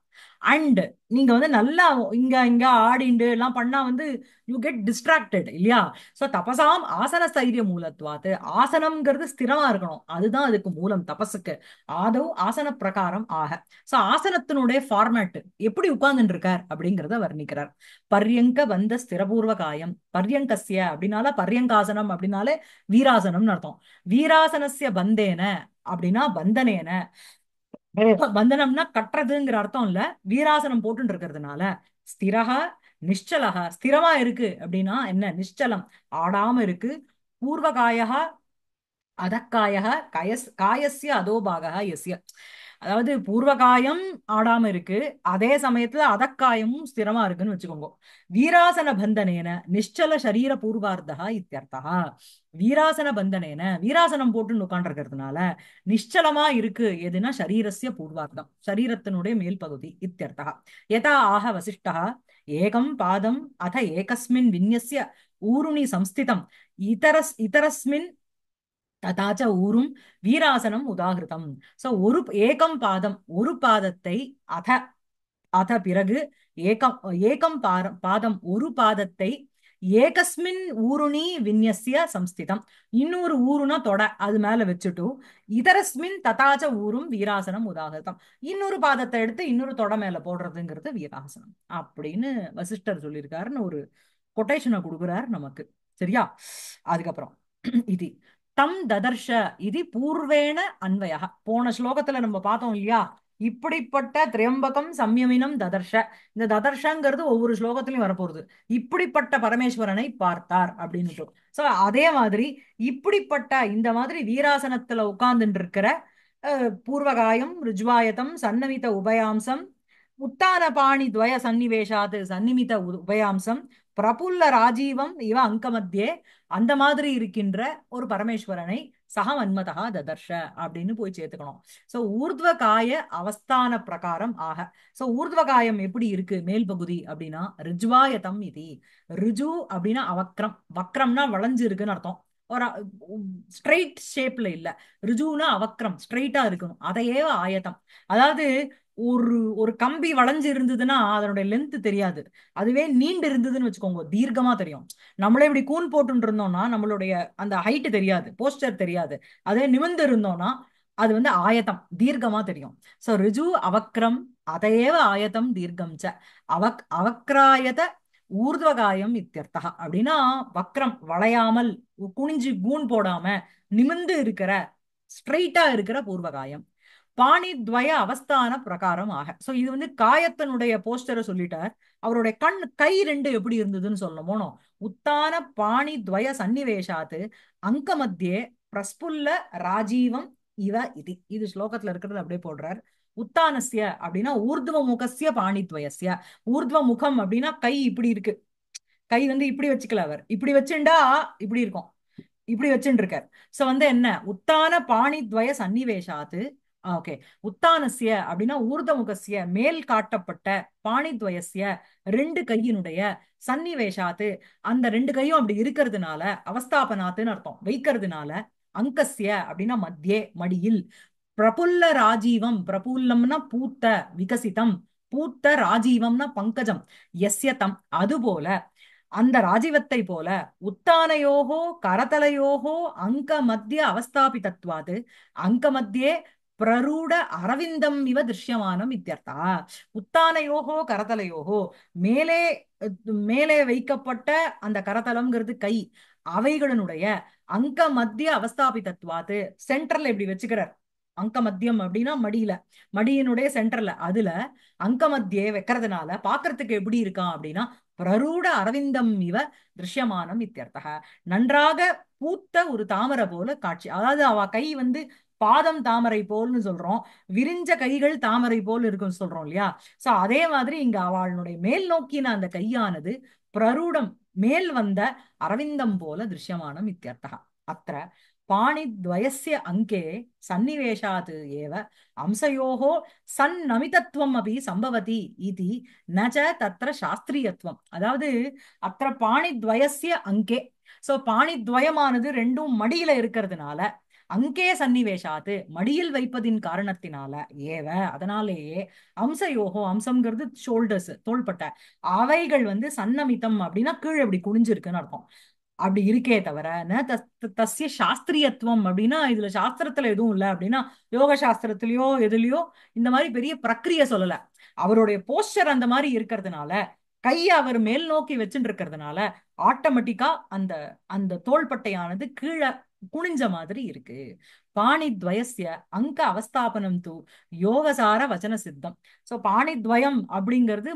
அண்ட் நீங்க வந்து நல்லா இங்க இங்க ஆடிண்டு எல்லாம் பண்ணா வந்து யூ கெட் டிஸ்ட்ராக்டட் இல்லையா ஸோ தபசாம் ஆசன ஸ்தைரிய மூலத்துவாத்து ஆசனம்ங்கிறது ஸ்திரமா இருக்கணும் அதுதான் அதுக்கு மூலம் தபஸுக்கு ஆதவ் ஆசன பிரகாரம் ஆக ஸோ ஆசனத்தினுடைய ஃபார்மேட் எப்படி உட்கார்ந்துட்டு இருக்கார் அப்படிங்கிறத வர்ணிக்கிறார் பர்யங்க வந்த ஸ்திரபூர்வ காயம் பர்யங்கசிய அப்படின்னால பர்யங்காசனம் அப்படின்னாலே வீராசனம்னு அர்த்தம் வீராசனசிய பந்தேன அப்படின்னா பந்தனேன வந்தனம்னா கட்டுறதுங்கிற அர்த்தம் இல்ல வீராசனம் போட்டு இருக்கிறதுனால ஸ்திரக நிஷ்டலக ஸ்திரமா இருக்கு அப்படின்னா என்ன நிச்சலம் ஆடாம இருக்கு பூர்வகாயகா அதக்காயக கயஸ் காயசிய அதோபாக எஸ்ய அதாவது பூர்வகாயம் ஆடாம இருக்கு அதே சமயத்துல அதக்காயமும் ஸ்திரமா இருக்குன்னு வச்சுக்கோங்க வீராசன பந்தனேன நிஷ்டல சரீர பூர்வார்த்தா இத்தியர்த்தா வீராசன பந்தனேன வீராசனம் போட்டு உட்காண்டிருக்கிறதுனால நிச்சலமா இருக்கு எதுனா சரீரஸ்ய பூர்வார்த்தம் சரீரத்தினுடைய மேல் பகுதி இத்தியர்த்தா எதா ஆக வசிஷ்டா ஏகம் பாதம் அத ஏகஸ்மின் விநியசிய ஊருணி சம்ஸ்திதம் இதரஸ் இதரஸ்மின் ததாச்ச ஊரும் வீராசனம் உதாகிருதம் சோ ஒரு ஏகம் பாதம் ஒரு பாதத்தை அத அத பிறகு ஏகம் ஏகம் பாதம் ஒரு பாதத்தை ஏகஸ்மின் ஊருணி விநியசிய சம்ஸ்திதம் இன்னொரு ஊருனா தொட அது மேல வச்சுட்டு இதரஸ்மின் ததாச்ச ஊரும் வீராசனம் உதாகிருதம் இன்னொரு பாதத்தை எடுத்து இன்னொரு தொட மேல போடுறதுங்கிறது வீராசனம் அப்படின்னு வசிஷ்டர் சொல்லியிருக்காருன்னு ஒரு கொட்டேஷனை கொடுக்குறாரு நமக்கு சரியா அதுக்கப்புறம் இது தம் ததர்ஷ இது பூர்வேண அன்வய போன ஸ்லோகத்துல நம்ம பார்த்தோம் இல்லையா இப்படிப்பட்ட திரியம்பகம் சம்யமினம் ததர்ஷ இந்த ததர்ஷங்கிறது ஒவ்வொரு ஸ்லோகத்திலையும் வரப்போகுது இப்படிப்பட்ட பரமேஸ்வரனை பார்த்தார் அப்படின்னு சோ அதே மாதிரி இப்படிப்பட்ட இந்த மாதிரி வீராசனத்துல உட்கார்ந்துட்டு இருக்கிற பூர்வகாயம் ருஜ்வாயதம் சன்னமித்த உபயாம்சம் உத்தான பாணி துவய சன்னிவேஷாது சன்னிமித உபயாம்சம் பிரபுல்ல ராஜீவம் இவ அங்க மத்தியே அந்த மாதிரி இருக்கின்ற ஒரு பரமேஸ்வரனை சக மன்மதகா ததர்ஷ அப்படின்னு போய் சேர்த்துக்கணும் சோ ஊர்துவகாய அவஸ்தான பிரகாரம் ஆக சோ ஊர்துவகாயம் எப்படி இருக்கு மேல் பகுதி அப்படின்னா ரிஜுவாயதம் இது ரிஜு அப்படின்னா அவக்ரம் வக்ரம்னா வளைஞ்சு இருக்குன்னு அர்த்தம் ஒரு ஸ்ட்ரெயிட் ஷேப்ல இல்ல ரிஜுனா அவக்ரம் ஸ்ட்ரெயிட்டா இருக்கணும் அதையே ஆயத்தம் அதாவது ஒரு ஒரு கம்பி வளைஞ்சு இருந்ததுன்னா அதனுடைய லென்த் தெரியாது அதுவே நீண்டு இருந்ததுன்னு வச்சுக்கோங்க தீர்க்கமா தெரியும் நம்மளே இப்படி கூன் போட்டு இருந்தோம்னா நம்மளுடைய அந்த ஹைட்டு தெரியாது போஸ்டர் தெரியாது அதே நிமிந்து இருந்தோம்னா அது வந்து ஆயத்தம் தீர்க்கமா தெரியும் சோ ரிஜு அவக்ரம் அதையவ ஆயத்தம் தீர்க்கம் ச அவக் அவக்ராயத ஊர்துவகாயம் இத்தியர்த்தா அப்படின்னா வக்ரம் வளையாமல் குனிஞ்சு கூன் போடாம நிமிந்து இருக்கிற ஸ்ட்ரைட்டா இருக்கிற பூர்வகாயம் பாணித்வய அவஸ்தான பிரகாரம் ஆக சோ இது வந்து காயத்தனுடைய போஸ்டரை சொல்லிட்டார் அவருடைய கண் கை ரெண்டு எப்படி இருந்ததுன்னு போனோம் உத்தான பாணித்வய சன்னிவேஷாத்து அங்க மத்தியே பிரஸ்புல்ல ராஜீவம் இவ இது இது ஸ்லோகத்துல இருக்கிறது அப்படியே போடுறார் உத்தானசிய அப்படின்னா ஊர்துவ முகசிய பாணித்வயசிய ஊர்துவ முகம் அப்படின்னா கை இப்படி இருக்கு கை வந்து இப்படி வச்சுக்கல அவர் இப்படி வச்சுண்டா இப்படி இருக்கும் இப்படி வச்சுட்டு இருக்கார் சோ வந்து என்ன உத்தான பாணித்வய சன்னிவேஷாத்து ஓகே உத்தானசிய அப்படின்னா ஊர்தமுகசிய மேல் காட்டப்பட்ட பாணித்வயசிய ரெண்டு கையினுடைய சன்னிவேஷாத்து அந்த ரெண்டு கையும் அப்படி இருக்கிறதுனால அவஸ்தாபனாத்துன்னு அர்த்தம் வைக்கிறதுனால அங்கசிய அப்படின்னா மத்தியே மடியில் பிரபுல்ல ராஜீவம் பிரபுல்லம்னா பூத்த விகசிதம் பூத்த ராஜீவம்னா பங்கஜம் எஸ்ய தம் அது போல அந்த ராஜீவத்தை போல உத்தானையோகோ கரதலையோகோ அங்க மத்திய அவஸ்தாபிதத்வாது அங்க மத்தியே பிரரூட அரவிந்தம் இவ திருஷ்யமானம் இத்தியர்த்தா உத்தானையோகோ கரதலையோகோ மேலே மேலே வைக்கப்பட்ட அந்த கரதலம்ங்கிறது கை அவைகளினுடைய அங்க மத்திய அவஸ்தாபி தத்துவாத்து சென்டர்ல இப்படி வச்சுக்கிறார் அங்க மத்தியம் அப்படின்னா மடியில மடியினுடைய சென்டர்ல அதுல அங்க மத்திய வைக்கிறதுனால பாக்குறதுக்கு எப்படி இருக்கான் அப்படின்னா பிரரூட அரவிந்தம் இவ திருஷ்யமானம் இத்தியர்த்தக நன்றாக பூத்த ஒரு தாமரை போல காட்சி அதாவது அவ கை வந்து பாதம் தாமரை போல்னு சொல்றோம் விரிஞ்ச கைகள் தாமரை போல் இருக்குன்னு சொல்றோம் இல்லையா சோ அதே மாதிரி இங்க அவளுடைய மேல் நோக்கின அந்த கையானது பிரரூடம் மேல் வந்த அரவிந்தம் போல திருஷ்யமானம் இத்தியர்த்தகா அத்த துவயசிய அங்கே சன்னிவேஷாத் ஏவ அம்சயோகோ சந்நமிதத்துவம் அப்படி சம்பவதி இது நஜ தத்திர சாஸ்திரியத்துவம் அதாவது அத்த துவயசிய அங்கே சோ பாணி துவயமானது ரெண்டும் மடியில இருக்கிறதுனால அங்கே சன்னிவேஷாது மடியில் வைப்பதின் காரணத்தினால ஏவ அதனாலேயே அம்ச யோகோ அம்சம்ங்கிறது ஷோல்டர்ஸ் தோள்பட்டை அவைகள் வந்து சன்னமித்தம் அப்படின்னா கீழே இப்படி குனிஞ்சிருக்குன்னு அர்த்தம் அப்படி இருக்கே தவிர தசிய சாஸ்திரியத்துவம் அப்படின்னா இதுல சாஸ்திரத்துல எதுவும் இல்லை அப்படின்னா யோக சாஸ்திரத்திலயோ எதுலயோ இந்த மாதிரி பெரிய பிரக்கிரிய சொல்லல அவருடைய போஸ்டர் அந்த மாதிரி இருக்கிறதுனால கையை அவர் மேல் நோக்கி வச்சுட்டு இருக்கிறதுனால ஆட்டோமேட்டிக்கா அந்த அந்த தோள்பட்டையானது கீழே குனிஞ்ச மாதிரி இருக்கு பாணித்வயசிய அங்க அவஸ்தாபனம் தூ யோகசார வச்சன சித்தம் சோ பாணித்வயம் அப்படிங்கிறது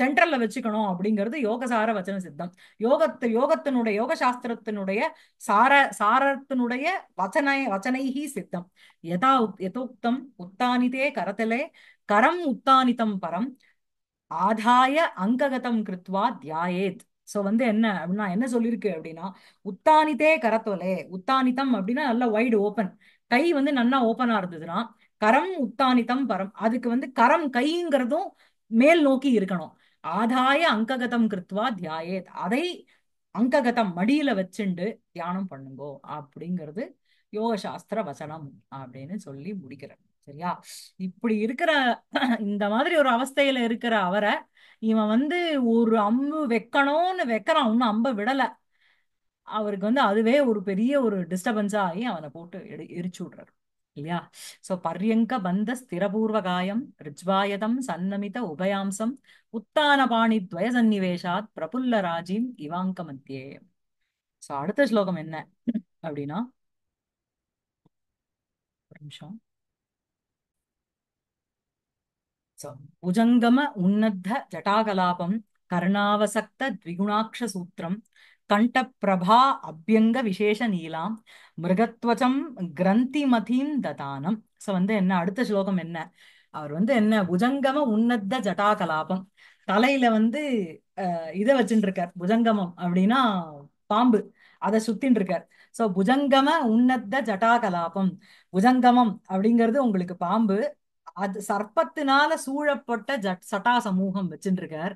சென்ட்ரல்ல வச்சுக்கணும் அப்படிங்கிறது யோகசார வச்சன சித்தம் யோகத்து யோகத்தினுடைய யோக சாஸ்திரத்தினுடைய சார சாரத்தினுடைய வச்சனை வச்சனைகி சித்தம் யதா யதோக்தம் உத்தானிதே கரத்திலே கரம் உத்தானிதம் பரம் ஆதாய அங்ககதம் கிருத்வா தியாயேத் சோ வந்து என்ன அப்படின்னா என்ன சொல்லியிருக்கு அப்படின்னா உத்தானித்தே கரத்தோலே உத்தானித்தம் அப்படின்னா நல்லா வைடு ஓப்பன் கை வந்து நல்லா ஓப்பனா இருந்ததுன்னா கரம் உத்தானித்தம் பரம் அதுக்கு வந்து கரம் கைங்கிறதும் மேல் நோக்கி இருக்கணும் ஆதாய அங்ககதம் கிருத்வா தியாயே அதை அங்ககதம் மடியில வச்சுண்டு தியானம் பண்ணுங்கோ அப்படிங்கிறது யோக சாஸ்திர வசனம் அப்படின்னு சொல்லி முடிக்கிறேன் சரியா இப்படி இருக்கிற இந்த மாதிரி ஒரு அவஸ்தையில இருக்கிற அவரை இவன் வந்து ஒரு அம்பு வைக்கணும்னு வைக்கிறான் ஒன்னும் அம்ப விடல அவருக்கு வந்து அதுவே ஒரு பெரிய ஒரு டிஸ்டர்பன்ஸா ஆகி அவனை போட்டு எடு எரிச்சு விடுறாரு இல்லையா சோ பர்யங்க பந்த ஸ்திரபூர்வ காயம் ரிஜ்வாயதம் சன்னமித உபயாம்சம் உத்தான பாணி துவய சன்னிவேஷாத் பிரபுல்ல ராஜீம் இவாங்க மத்தியே சோ அடுத்த ஸ்லோகம் என்ன அப்படின்னா ஒரு நிமிஷம் புஜங்கம உன்னத జటాకలాపం కర్ణావసక్త ద్విగుణాక్ష சூத்திரம் கண்டப்பிரபா அபியங்க விசேஷ நீலாம் மிருகத்வச்சம் மதீம் ததானம் ஸோ வந்து என்ன அடுத்த ஸ்லோகம் என்ன அவர் வந்து என்ன புஜங்கம உன்னத ஜட்டாகலாபம் தலையில வந்து இதை வச்சுட்டு இருக்கார் புஜங்கமம் அப்படின்னா பாம்பு அதை சுத்தின்னு இருக்கார் ஸோ புஜங்கம உன்னத ஜட்டாகலாபம் புஜங்கமம் அப்படிங்கிறது உங்களுக்கு பாம்பு அது சர்ப்பத்தினால சூழப்பட்ட ஜட் சட்டா சமூகம் வச்சுருக்கார்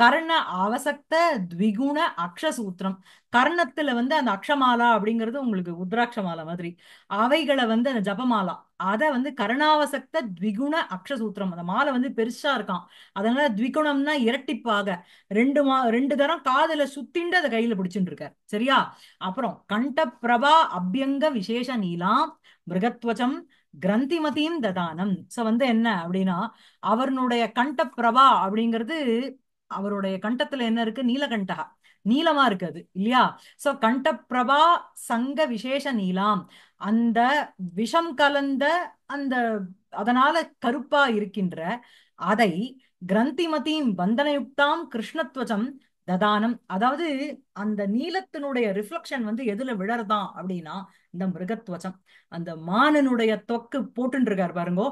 கர்ண அவசக்த த்விகுண அக்ஷசூத்திரம் கர்ணத்துல வந்து அந்த அக்ஷமாலா அப்படிங்கிறது உங்களுக்கு உத்ராட்ச மாதிரி அவைகளை வந்து அந்த ஜபமாலா அதை வந்து கர்ணாவசக்த த்விகுண அக்ஷசூத்திரம் அந்த மாலை வந்து பெருசா இருக்கான் அதனால த்விகுணம்னா இரட்டிப்பாக ரெண்டு மா ரெண்டு தரம் காதல சுத்திண்டு அதை கையில பிடிச்சுட்டு இருக்க சரியா அப்புறம் கண்ட பிரபா அபியங்க விசேஷ நீலாம் மிருகத்வச்சம் கிரந்திமதியும் ததானம் சோ வந்து என்ன அப்படின்னா அவனுடைய கண்ட பிரபா அப்படிங்கிறது அவருடைய கண்டத்துல என்ன இருக்கு நீலகண்டகா நீளமா இருக்கு அது இல்லையா சோ கண்டப்பிரபா சங்க விசேஷ நீலாம் அந்த விஷம் கலந்த அந்த அதனால கருப்பா இருக்கின்ற அதை கிரந்திமதியும் வந்தனையுக்தாம் கிருஷ்ணத்வஜம் ததானம் அதாவது அந்த நீலத்தினுடைய ரிஃப்ளக்ஷன் வந்து எதுல விழறதான் அப்படின்னா இந்த மிருகத்வச்சம் அந்த மானனுடைய தொக்கு போட்டுன்னு பாருங்கோ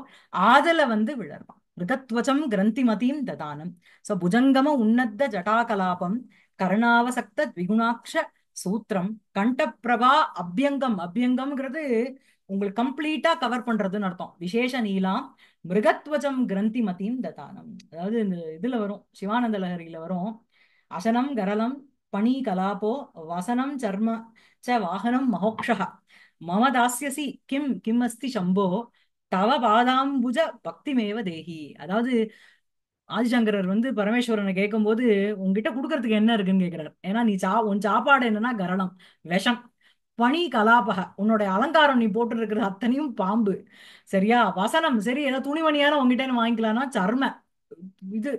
அதுல வந்து விழறான் மிருகத்வச்சம் கிரந்திமதியும் ததானம் சோ புஜங்கம உன்னத்த ஜட்டாகலாபம் கருணாவசக்த த்விகுணாட்ச சூத்திரம் கண்டப்பிரபா அபியங்கம் அபியங்கம்ங்கிறது உங்களுக்கு கம்ப்ளீட்டா கவர் பண்றதுன்னு அர்த்தம் விசேஷ நீலாம் மிருகத்வஜம் கிரந்திமதியும் ததானம் அதாவது இந்த இதுல வரும் சிவானந்த லகரியில வரும் அசனம் கரலம் பணி கலாபோ வசனம் சர்ம ச வாகனம் மகோக்ஷः மம தாசியசி கிம் கிம் அஸ்தி சம்போ தவ பாதாம்புஜ பக்திமேவ தேகி அதாவது ஆதிசங்கரர் வந்து பரமேஸ்வரனை கேட்கும்போது உங்ககிட்ட கொடுக்கறதுக்கு என்ன இருக்குன்னு கேட்கிறார் ஏன்னா நீ சா உன் சாப்பாடு என்னன்னா கரணம் விஷம் பணி கலாபக உன்னோட அலங்காரம் நீ போட்டுருக்கிற அத்தனையும் பாம்பு சரியா வசனம் சரி ஏதோ துணிமணியான உங்ககிட்ட வாங்கிக்கலாம்னா சர்ம இது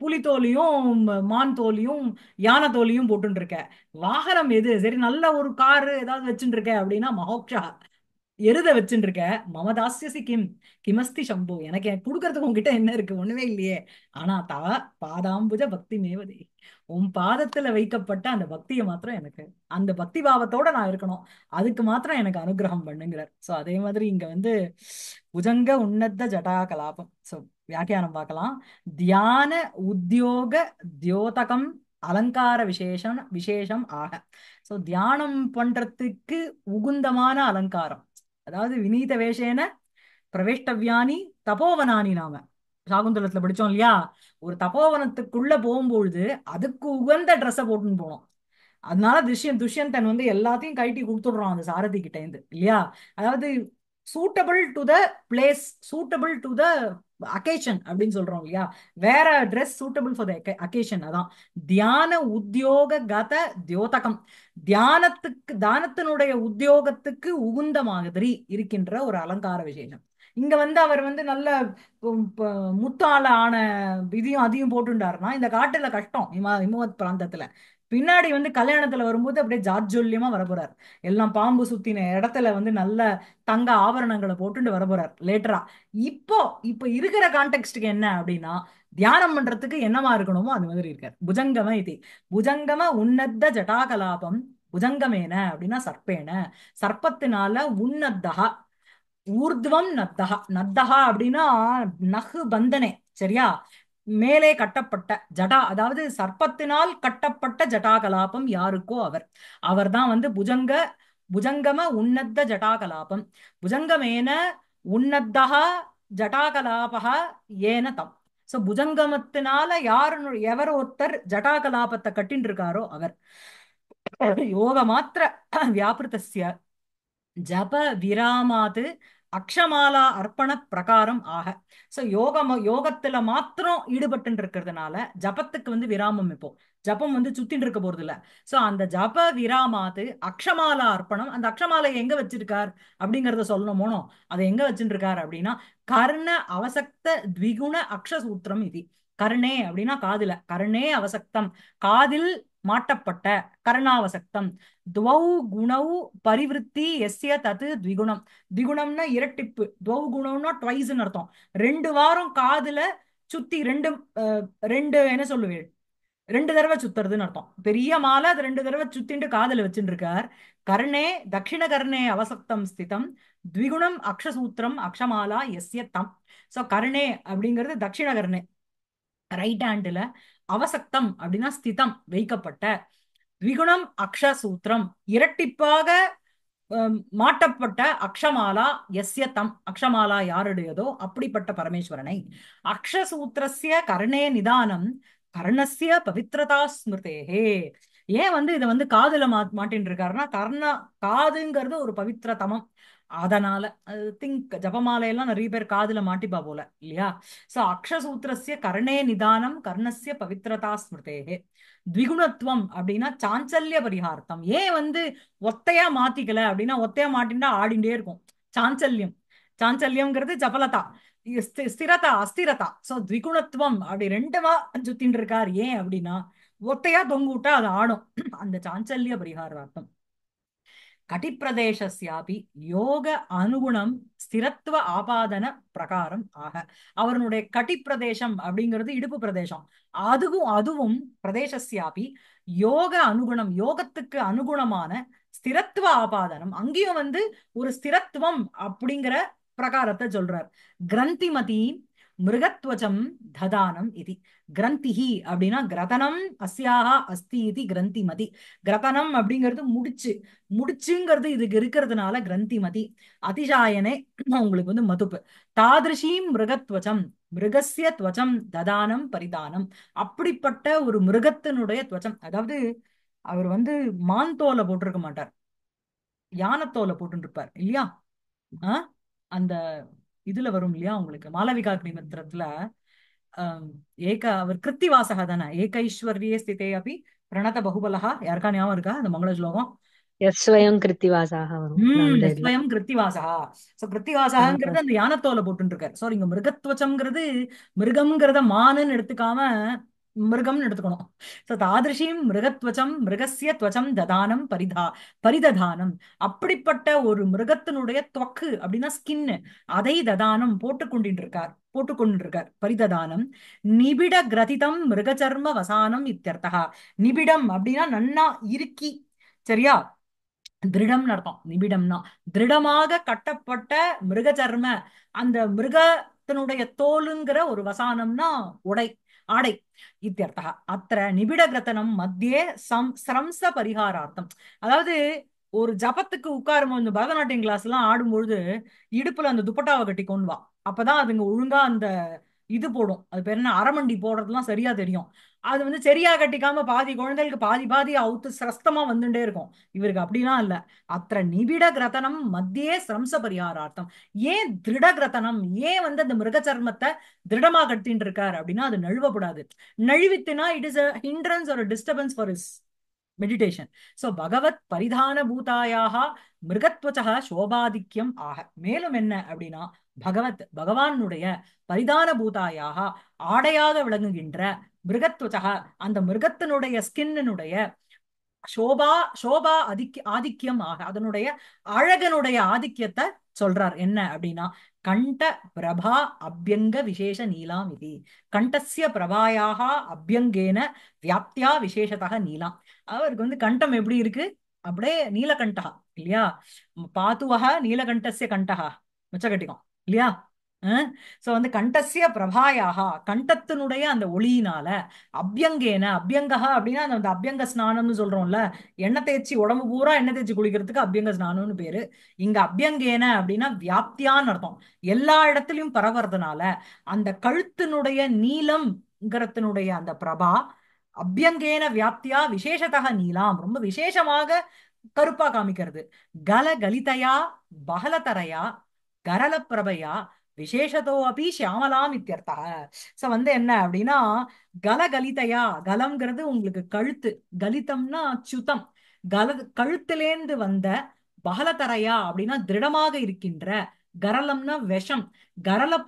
புலித்தோலியும் மான் தோலியும் யானை தோலியும் போட்டுருக்க வாகனம் எது சரி நல்ல ஒரு காரு ஏதாவது வச்சுட்டு இருக்க அப்படின்னா மகோக்ஷா எருத வச்சுருக்க மமதாசியசி கிம் கிமஸ்தி சம்பு எனக்கு கொடுக்கறதுக்கு உங்ககிட்ட என்ன இருக்கு ஒண்ணுமே இல்லையே ஆனா தா பாதாம்புஜ பக்தி மேவதி உன் பாதத்துல வைக்கப்பட்ட அந்த பக்தியை மாத்திரம் எனக்கு அந்த பக்தி பாவத்தோட நான் இருக்கணும் அதுக்கு மாத்திரம் எனக்கு அனுகிரகம் பண்ணுங்கிறார் சோ அதே மாதிரி இங்க வந்து புஜங்க உன்னத ஜடா கலாபம் சோ வியாக்கியானம் பார்க்கலாம் தியான உத்தியோக தியோதகம் அலங்கார விசேஷம் விசேஷம் ஆக சோ தியானம் பண்றதுக்கு உகுந்தமான அலங்காரம் அதாவது வினீத வேஷேன பிரவேஷ்டவியானி தபோவனானி நாம சாகுந்தலத்துல படிச்சோம் இல்லையா ஒரு தபோவனத்துக்குள்ள போகும்பொழுது அதுக்கு உகந்த ட்ரெஸ்ஸை போட்டுன்னு போனோம் அதனால துஷ்யன் துஷ்யந்தன் வந்து எல்லாத்தையும் கைட்டி கொடுத்துடுறான் அந்த சாரதி கிட்ட இருந்து இல்லையா அதாவது suitable to the place suitable to the occasion அப்படின்னு சொல்றோம் இல்லையா வேற dress suitable for the occasion அதான் தியான உத்தியோக கத தியோதகம் தியானத்துக்கு தானத்தினுடைய உத்தியோகத்துக்கு உகுந்த மாதிரி இருக்கின்ற ஒரு அலங்கார விசேஷம் இங்க வந்து அவர் வந்து நல்ல முத்தால ஆன இதையும் அதையும் போட்டுண்டாருன்னா இந்த காட்டுல கஷ்டம் இம இமவத் பிராந்தத்துல பின்னாடி வந்து கல்யாணத்துல வரும்போது அப்படியே வர வரப்போறாரு எல்லாம் பாம்பு சுத்தின இடத்துல வந்து நல்ல தங்க ஆபரணங்களை போட்டுட்டு வரப்போறாரு லேட்டரா இப்போ இப்ப இருக்கிற கான்டெக்ட்க்கு என்ன அப்படின்னா தியானம் பண்றதுக்கு என்னமா இருக்கணுமோ அது மாதிரி இருக்காரு புஜங்கம இது புஜங்கம உன்னத ஜட்டாகலாபம் புஜங்கமேன அப்படின்னா சர்ப்பேன சர்ப்பத்தினால உன்னத்தகா ஊர்துவம் நத்தகா நத்தகா அப்படின்னா நகு பந்தனே சரியா மேலே கட்டப்பட்ட ஜடா அதாவது சர்ப்பத்தினால் கட்டப்பட்ட ஜடாகலாபம் யாருக்கோ அவர் அவர் தான் வந்து புஜங்க புஜங்கம உன்னத்த ஜடாகலாபம் புஜங்கமேன உன்னத்தகா ஜடாகலாபகா ஏன தம் சோ புஜங்கமத்தினால யாரு எவர் ஒருத்தர் ஜடாகலாபத்தை கட்டின்னு இருக்காரோ அவர் யோக மாத்திர வியாபிருத்தசிய ஜப விராமாது அக்ஷமாலா அர்ப்பண பிரகாரம் ஆக ஸோ யோகம் யோகத்துல மாத்திரம் ஈடுபட்டு இருக்கிறதுனால ஜபத்துக்கு வந்து விராமம் இப்போ ஜபம் வந்து சுத்தின்னு இருக்க போறது இல்ல சோ அந்த ஜப விராமாத்து அக்ஷமாலா அர்ப்பணம் அந்த அக்ஷமாலை எங்க வச்சிருக்கார் அப்படிங்கறத சொல்லணுமோனோ அதை எங்க இருக்கார் அப்படின்னா கர்ண அவசக்த த்விகுண அக்ஷசூத்திரம் இது கருணே அப்படின்னா காதுல கருணே அவசக்தம் காதில் மாட்டப்பட்ட கரணாவசக்தம் துவௌ குணௌ பரிவிருத்தி எஸ்ய தத்து திகுணம் திகுணம்னா இரட்டிப்பு துவௌ குணம்னா ட்வைஸ்ன்னு அர்த்தம் ரெண்டு வாரம் காதுல சுத்தி ரெண்டு ரெண்டு என்ன சொல்லுவேள் ரெண்டு தடவை சுத்துறதுன்னு அர்த்தம் பெரிய மாலை அது ரெண்டு தடவை சுத்திண்டு காதல வச்சுட்டு இருக்கார் கர்ணே தட்சிண கர்ணே அவசக்தம் ஸ்திதம் த்விகுணம் அக்ஷசூத்திரம் அக்ஷமாலா எஸ்ய தம் சோ கர்ணே அப்படிங்கிறது தட்சிண கர்ணே ரைட் ஹேண்டில் அவசக்தம் அப்படின்னா ஸ்திதம் வைக்கப்பட்ட த்விகுணம் அக்ஷ சூத்திரம் இரட்டிப்பாக மாட்டப்பட்ட அக்ஷமாலா எஸ்ய தம் அக்ஷமாலா யாருடையதோ அப்படிப்பட்ட பரமேஸ்வரனை அக்ஷசூத்திரஸ்ய கர்ணே நிதானம் கர்ணஸ்ய பவித்ரதா ஸ்மிருதேகே ஏன் வந்து இதை வந்து காதுல மா மாட்டின்னு இருக்காருன்னா கர்ண காதுங்கிறது ஒரு பவித்ரதமம் அதனால திங்க் ஜபமாலையெல்லாம் நிறைய பேர் காதுல மாட்டிப்பா போல இல்லையா சோ அக்ஷசூத்திரசிய கர்ணே நிதானம் கர்ணசிய பவித்ரதா ஸ்மிருதேகே த்விகுணத்துவம் அப்படின்னா சாஞ்சல்ய பரிகார்த்தம் ஏன் வந்து ஒத்தையா மாத்திக்கல அப்படின்னா ஒத்தையா மாட்டின்டா ஆடிண்டே இருக்கும் சாஞ்சல்யம் சாஞ்சல்யம்ங்கிறது ஜபலதா ஸ்திரதா அஸ்திரதா சோ த்விகுணத்துவம் அப்படி ரெண்டுமா சுத்தின்னு இருக்கார் ஏன் அப்படின்னா ஒத்தையா விட்டா அது ஆடும் அந்த சாஞ்சல்ய பரிகாரார்த்தம் கட்டிப்பிரதேசியாபி யோக அனுகுணம் ஸ்திரத்துவ ஆபாதன பிரகாரம் ஆக அவனுடைய கட்டிப்பிரதேசம் அப்படிங்கிறது இடுப்பு பிரதேசம் அதுவும் அதுவும் பிரதேசியாபி யோக அனுகுணம் யோகத்துக்கு அனுகுணமான ஸ்திரத்துவ ஆபாதனம் அங்கேயும் வந்து ஒரு ஸ்திரத்துவம் அப்படிங்கிற பிரகாரத்தை சொல்றார் கிரந்திமதி மிருகத்வஜம் ததானம் இது கிரந்திஹி அப்படின்னா கிரதனம் அஸ்யாக அஸ்தி இது கிரந்திமதி கிரதனம் அப்படிங்கிறது முடிச்சு முடிச்சுங்கிறது இதுக்கு இருக்கிறதுனால கிரந்திமதி அதிசாயனே உங்களுக்கு வந்து மதுப்பு தாதிருஷி மிருகத்வஜம் மிருகசிய துவச்சம் ததானம் பரிதானம் அப்படிப்பட்ட ஒரு மிருகத்தினுடைய துவச்சம் அதாவது அவர் வந்து மான் தோலை போட்டிருக்க மாட்டார் யானத்தோலை போட்டுருப்பார் இல்லையா ஆ அந்த இதுல வரும் இல்லையா உங்களுக்கு மாலவிகா ஆஹ் ஏக அவர் கிருத்திவாசகா தானே ஏகைஸ்வர்யே ஸ்திதே அப்படி பிரணத பகுபலகா யாருக்கா ஞாபகம் இருக்கா அந்த மங்கள ஸ்லோகம் ஸ்வயம் கிருத்திவாசகா சோ கிருத்திவாசகாங்கிறது அந்த யானத்தோல போட்டு இருக்காரு சோ இங்க மிருகத்துவச்சம்ங்கிறது மிருகம்ங்கிறத மானன்னு எடுத்துக்காம மிருகம்னு எடுத்துக்கணும் ஸோ தாதிருஷியும் மிருகத்வச்சம் மிருகசிய துவச்சம் ததானம் பரிதா பரிததானம் அப்படிப்பட்ட ஒரு மிருகத்தினுடைய துவக்கு அப்படின்னா ஸ்கின்னு அதை ததானம் போட்டுக் கொண்டு இருக்கார் போட்டு கொண்டிருக்கார் பரிததானம் நிபிட கிரதிதம் மிருகச்சர்ம வசானம் இத்தியர்த்தகா நிபிடம் அப்படின்னா நன்னா இருக்கி சரியா திருடம்னு அர்த்தம் நிபிடம்னா திருடமாக கட்டப்பட்ட மிருகச்சர்ம அந்த மிருகத்தினுடைய தோலுங்கிற ஒரு வசானம்னா உடை ஆடை இத்தியர்த்தா அத்த நிபிட கிரத்தனம் மத்தியே சம் சிரம்ச பரிகாரார்த்தம் அதாவது ஒரு ஜபத்துக்கு உட்காரும் இந்த பரதநாட்டியம் கிளாஸ் எல்லாம் ஆடும்பொழுது இடுப்புல அந்த துப்பட்டாவை கட்டி கொண்டு வா அப்பதான் அதுங்க ஒழுங்கா அந்த இது போடும் அது பேர் என்ன அரமண்டி போடுறதுலாம் சரியா தெரியும் அது வந்து சரியா கட்டிக்காம பாதி குழந்தைகளுக்கு பாதி பாதி அவுத்து சிரஸ்தமா வந்துட்டே இருக்கும் இவருக்கு அப்படிலாம் இல்ல அத்த நிபிட கிரதனம் மத்தியே சிரம்ச பரிகாரார்த்தம் ஏன் திருட கிரதனம் ஏன் வந்து அந்த மிருக சர்மத்தை திருடமா கட்டின்னு இருக்காரு அப்படின்னா அது நழுவப்படாது நழுவித்துனா இட் இஸ் அ ஹிண்ட்ரன்ஸ் ஒரு disturbance for his meditation so பகவத் பரிதான பூதாயாக மிருகத்வச்சக சோபாதிக்கியம் ஆக மேலும் என்ன அப்படின்னா பகவத் பகவானுடைய பரிதான பூதாயாக ஆடையாக விளங்குகின்ற மிருகத்வஜக அந்த மிருகத்தினுடைய ஸ்கின்னுடைய சோபா சோபா அதிக்க ஆதிக்கியம் ஆக அதனுடைய அழகனுடைய ஆதிக்கியத்தை சொல்றார் என்ன அப்படின்னா கண்ட பிரபா அபியங்க விசேஷ நீலாம் இது கண்டசிய பிரபாயாக அபியங்கேன வியாப்தியா விசேஷத்தாக நீலாம் அவருக்கு வந்து கண்டம் எப்படி இருக்கு அப்படியே நீலகண்டா இல்லையா பாத்துவக நீலகண்டசிய கண்டகா மிச்ச கட்டிக்கும் இல்லையா சோ வந்து கண்டசிய பிரபாயாகா கண்டத்தினுடைய அந்த ஒளியினால அபியங்கேன அபியங்கா அப்படின்னா அந்த அபியங்க ஸ்நானம்னு சொல்றோம்ல எண்ணெய் தேய்ச்சி உடம்பு பூரா எண்ணெய் தேய்ச்சி குளிக்கிறதுக்கு அபியங்க ஸ்நானம்னு பேரு இங்க அபியங்கேன அப்படின்னா வியாப்தியான்னு அர்த்தம் எல்லா இடத்துலயும் பரவுறதுனால அந்த கழுத்தினுடைய நீளம்ங்கிறத்தினுடைய அந்த பிரபா அபியங்கேன வியாப்தியா விசேஷத்தக நீலாம் ரொம்ப விசேஷமாக கருப்பா காமிக்கிறது கல கலிதையா பகலதரையா பிரபையா விசேஷத்தோ அப்படி சியாமலாம் இத்தியர்த்தா சோ வந்து என்ன அப்படின்னா கலகலிதையா கலம்ங்கிறது உங்களுக்கு கழுத்து கலிதம்னா சுத்தம் கல கழுத்திலேந்து வந்த பகலதரையா அப்படின்னா திருடமாக இருக்கின்ற கரலம்னா விஷம்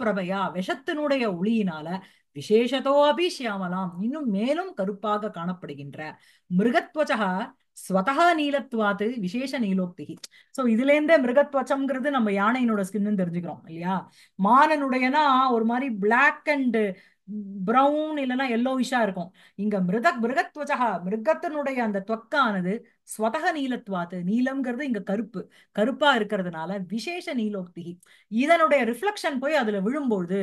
பிரபையா விஷத்தினுடைய ஒளியினால விசேஷத்தோ அபிஷியாமலாம் இன்னும் மேலும் கருப்பாக காணப்படுகின்ற மிருகத்வச்சக ஸ்வதா நீலத்துவாத்து விசேஷ நீலோக்திகி இதுல இருந்தே மிருகத்வச்சம்ங்கிறது நம்ம யானையினோட ஸ்கின்னு தெரிஞ்சுக்கிறோம் இல்லையா மானனுடையனா ஒரு மாதிரி பிளாக் அண்ட் ப்ரௌன் இல்லைன்னா எல்லோவிஷா இருக்கும் இங்க மிருத மிருகத்வச்சா மிருகத்தினுடைய அந்த தொக்கானது ஸ்வதக நீலத்வாத்து நீலம்ங்கிறது இங்க கருப்பு கருப்பா இருக்கிறதுனால விசேஷ நீலோக்திகி இதனுடைய ரிஃப்ளக்ஷன் போய் அதுல விழும்பொழுது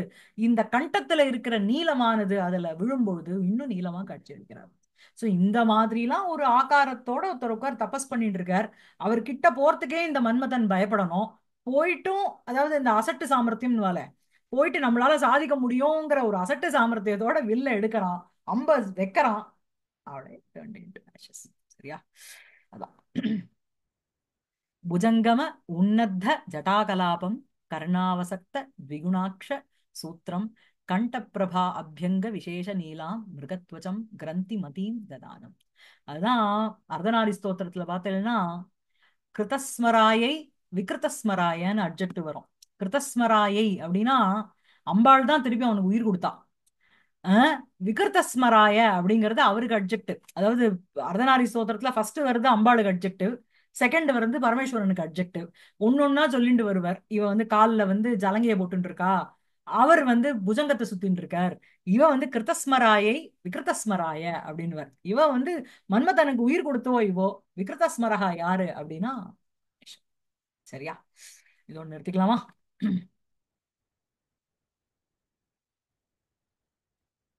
இந்த கண்டத்துல இருக்கிற நீளமானது அதுல விழும்பொழுது இன்னும் நீளமா காட்சி அளிக்கிறார் ஸோ இந்த மாதிரிலாம் ஒரு ஆகாரத்தோட ஒருத்தர் உட்கார் தபஸ் பண்ணிட்டு இருக்கார் அவர்கிட்ட போறதுக்கே இந்த மன்மதன் பயப்படணும் போயிட்டும் அதாவது இந்த அசட்டு சாமர்த்தியம்னு வேலை போயிட்டு நம்மளால சாதிக்க முடியுங்கிற ஒரு அசட்டு சாமர்த்தியத்தோட வில்ல எடுக்கிறான் அம்ப வைக்கிறான் அவளை சரியா அதான் புஜங்கம உன்னத்த ஜட்டாகலாபம் கர்ணாவசக்த த்விகுணாட்ச சூத்திரம் கண்டப்பிரபா அபியங்க விசேஷ நீலாம் மிருகத்வஜம் கிரந்தி மதீம் ததானம் அதுதான் அர்தநாரி ஸ்தோத்திரத்துல பார்த்தீங்கன்னா கிருதஸ்மராயை விக்கிருதஸ்மராயன்னு அட்ஜெக்ட் வரும் கிருதஸ்மராயை அப்படின்னா அம்பாள் தான் திருப்பி அவனுக்கு உயிர் கொடுத்தான் விகிருத்தஸ்மராய அப்படிங்கிறது அவருக்கு அட்ஜெக்டிவ் அதாவது அர்தநாரி ஸ்தோத்திரத்துல ஃபர்ஸ்ட் வருது அம்பாளுக்கு அட்ஜெக்டிவ் செகண்ட் வந்து பரமேஸ்வரனுக்கு அட்ஜெக்டிவ் ஒன்னொன்னா சொல்லிட்டு வருவார் இவ வந்து காலில் வந்து ஜலங்கைய போட்டுருக்கா அவர் வந்து புஜங்கத்தை சுத்தின் இருக்கார் இவ வந்து கிருத்தஸ்மராயை விக்ரதஸ்மராய அப்படின்னுவார் இவ வந்து மன்மதனுக்கு உயிர் கொடுத்தோ இவோ விக்ரதஸ்மரகா யாரு அப்படின்னா சரியா இது ஒண்ணு நிறுத்திக்கலாமா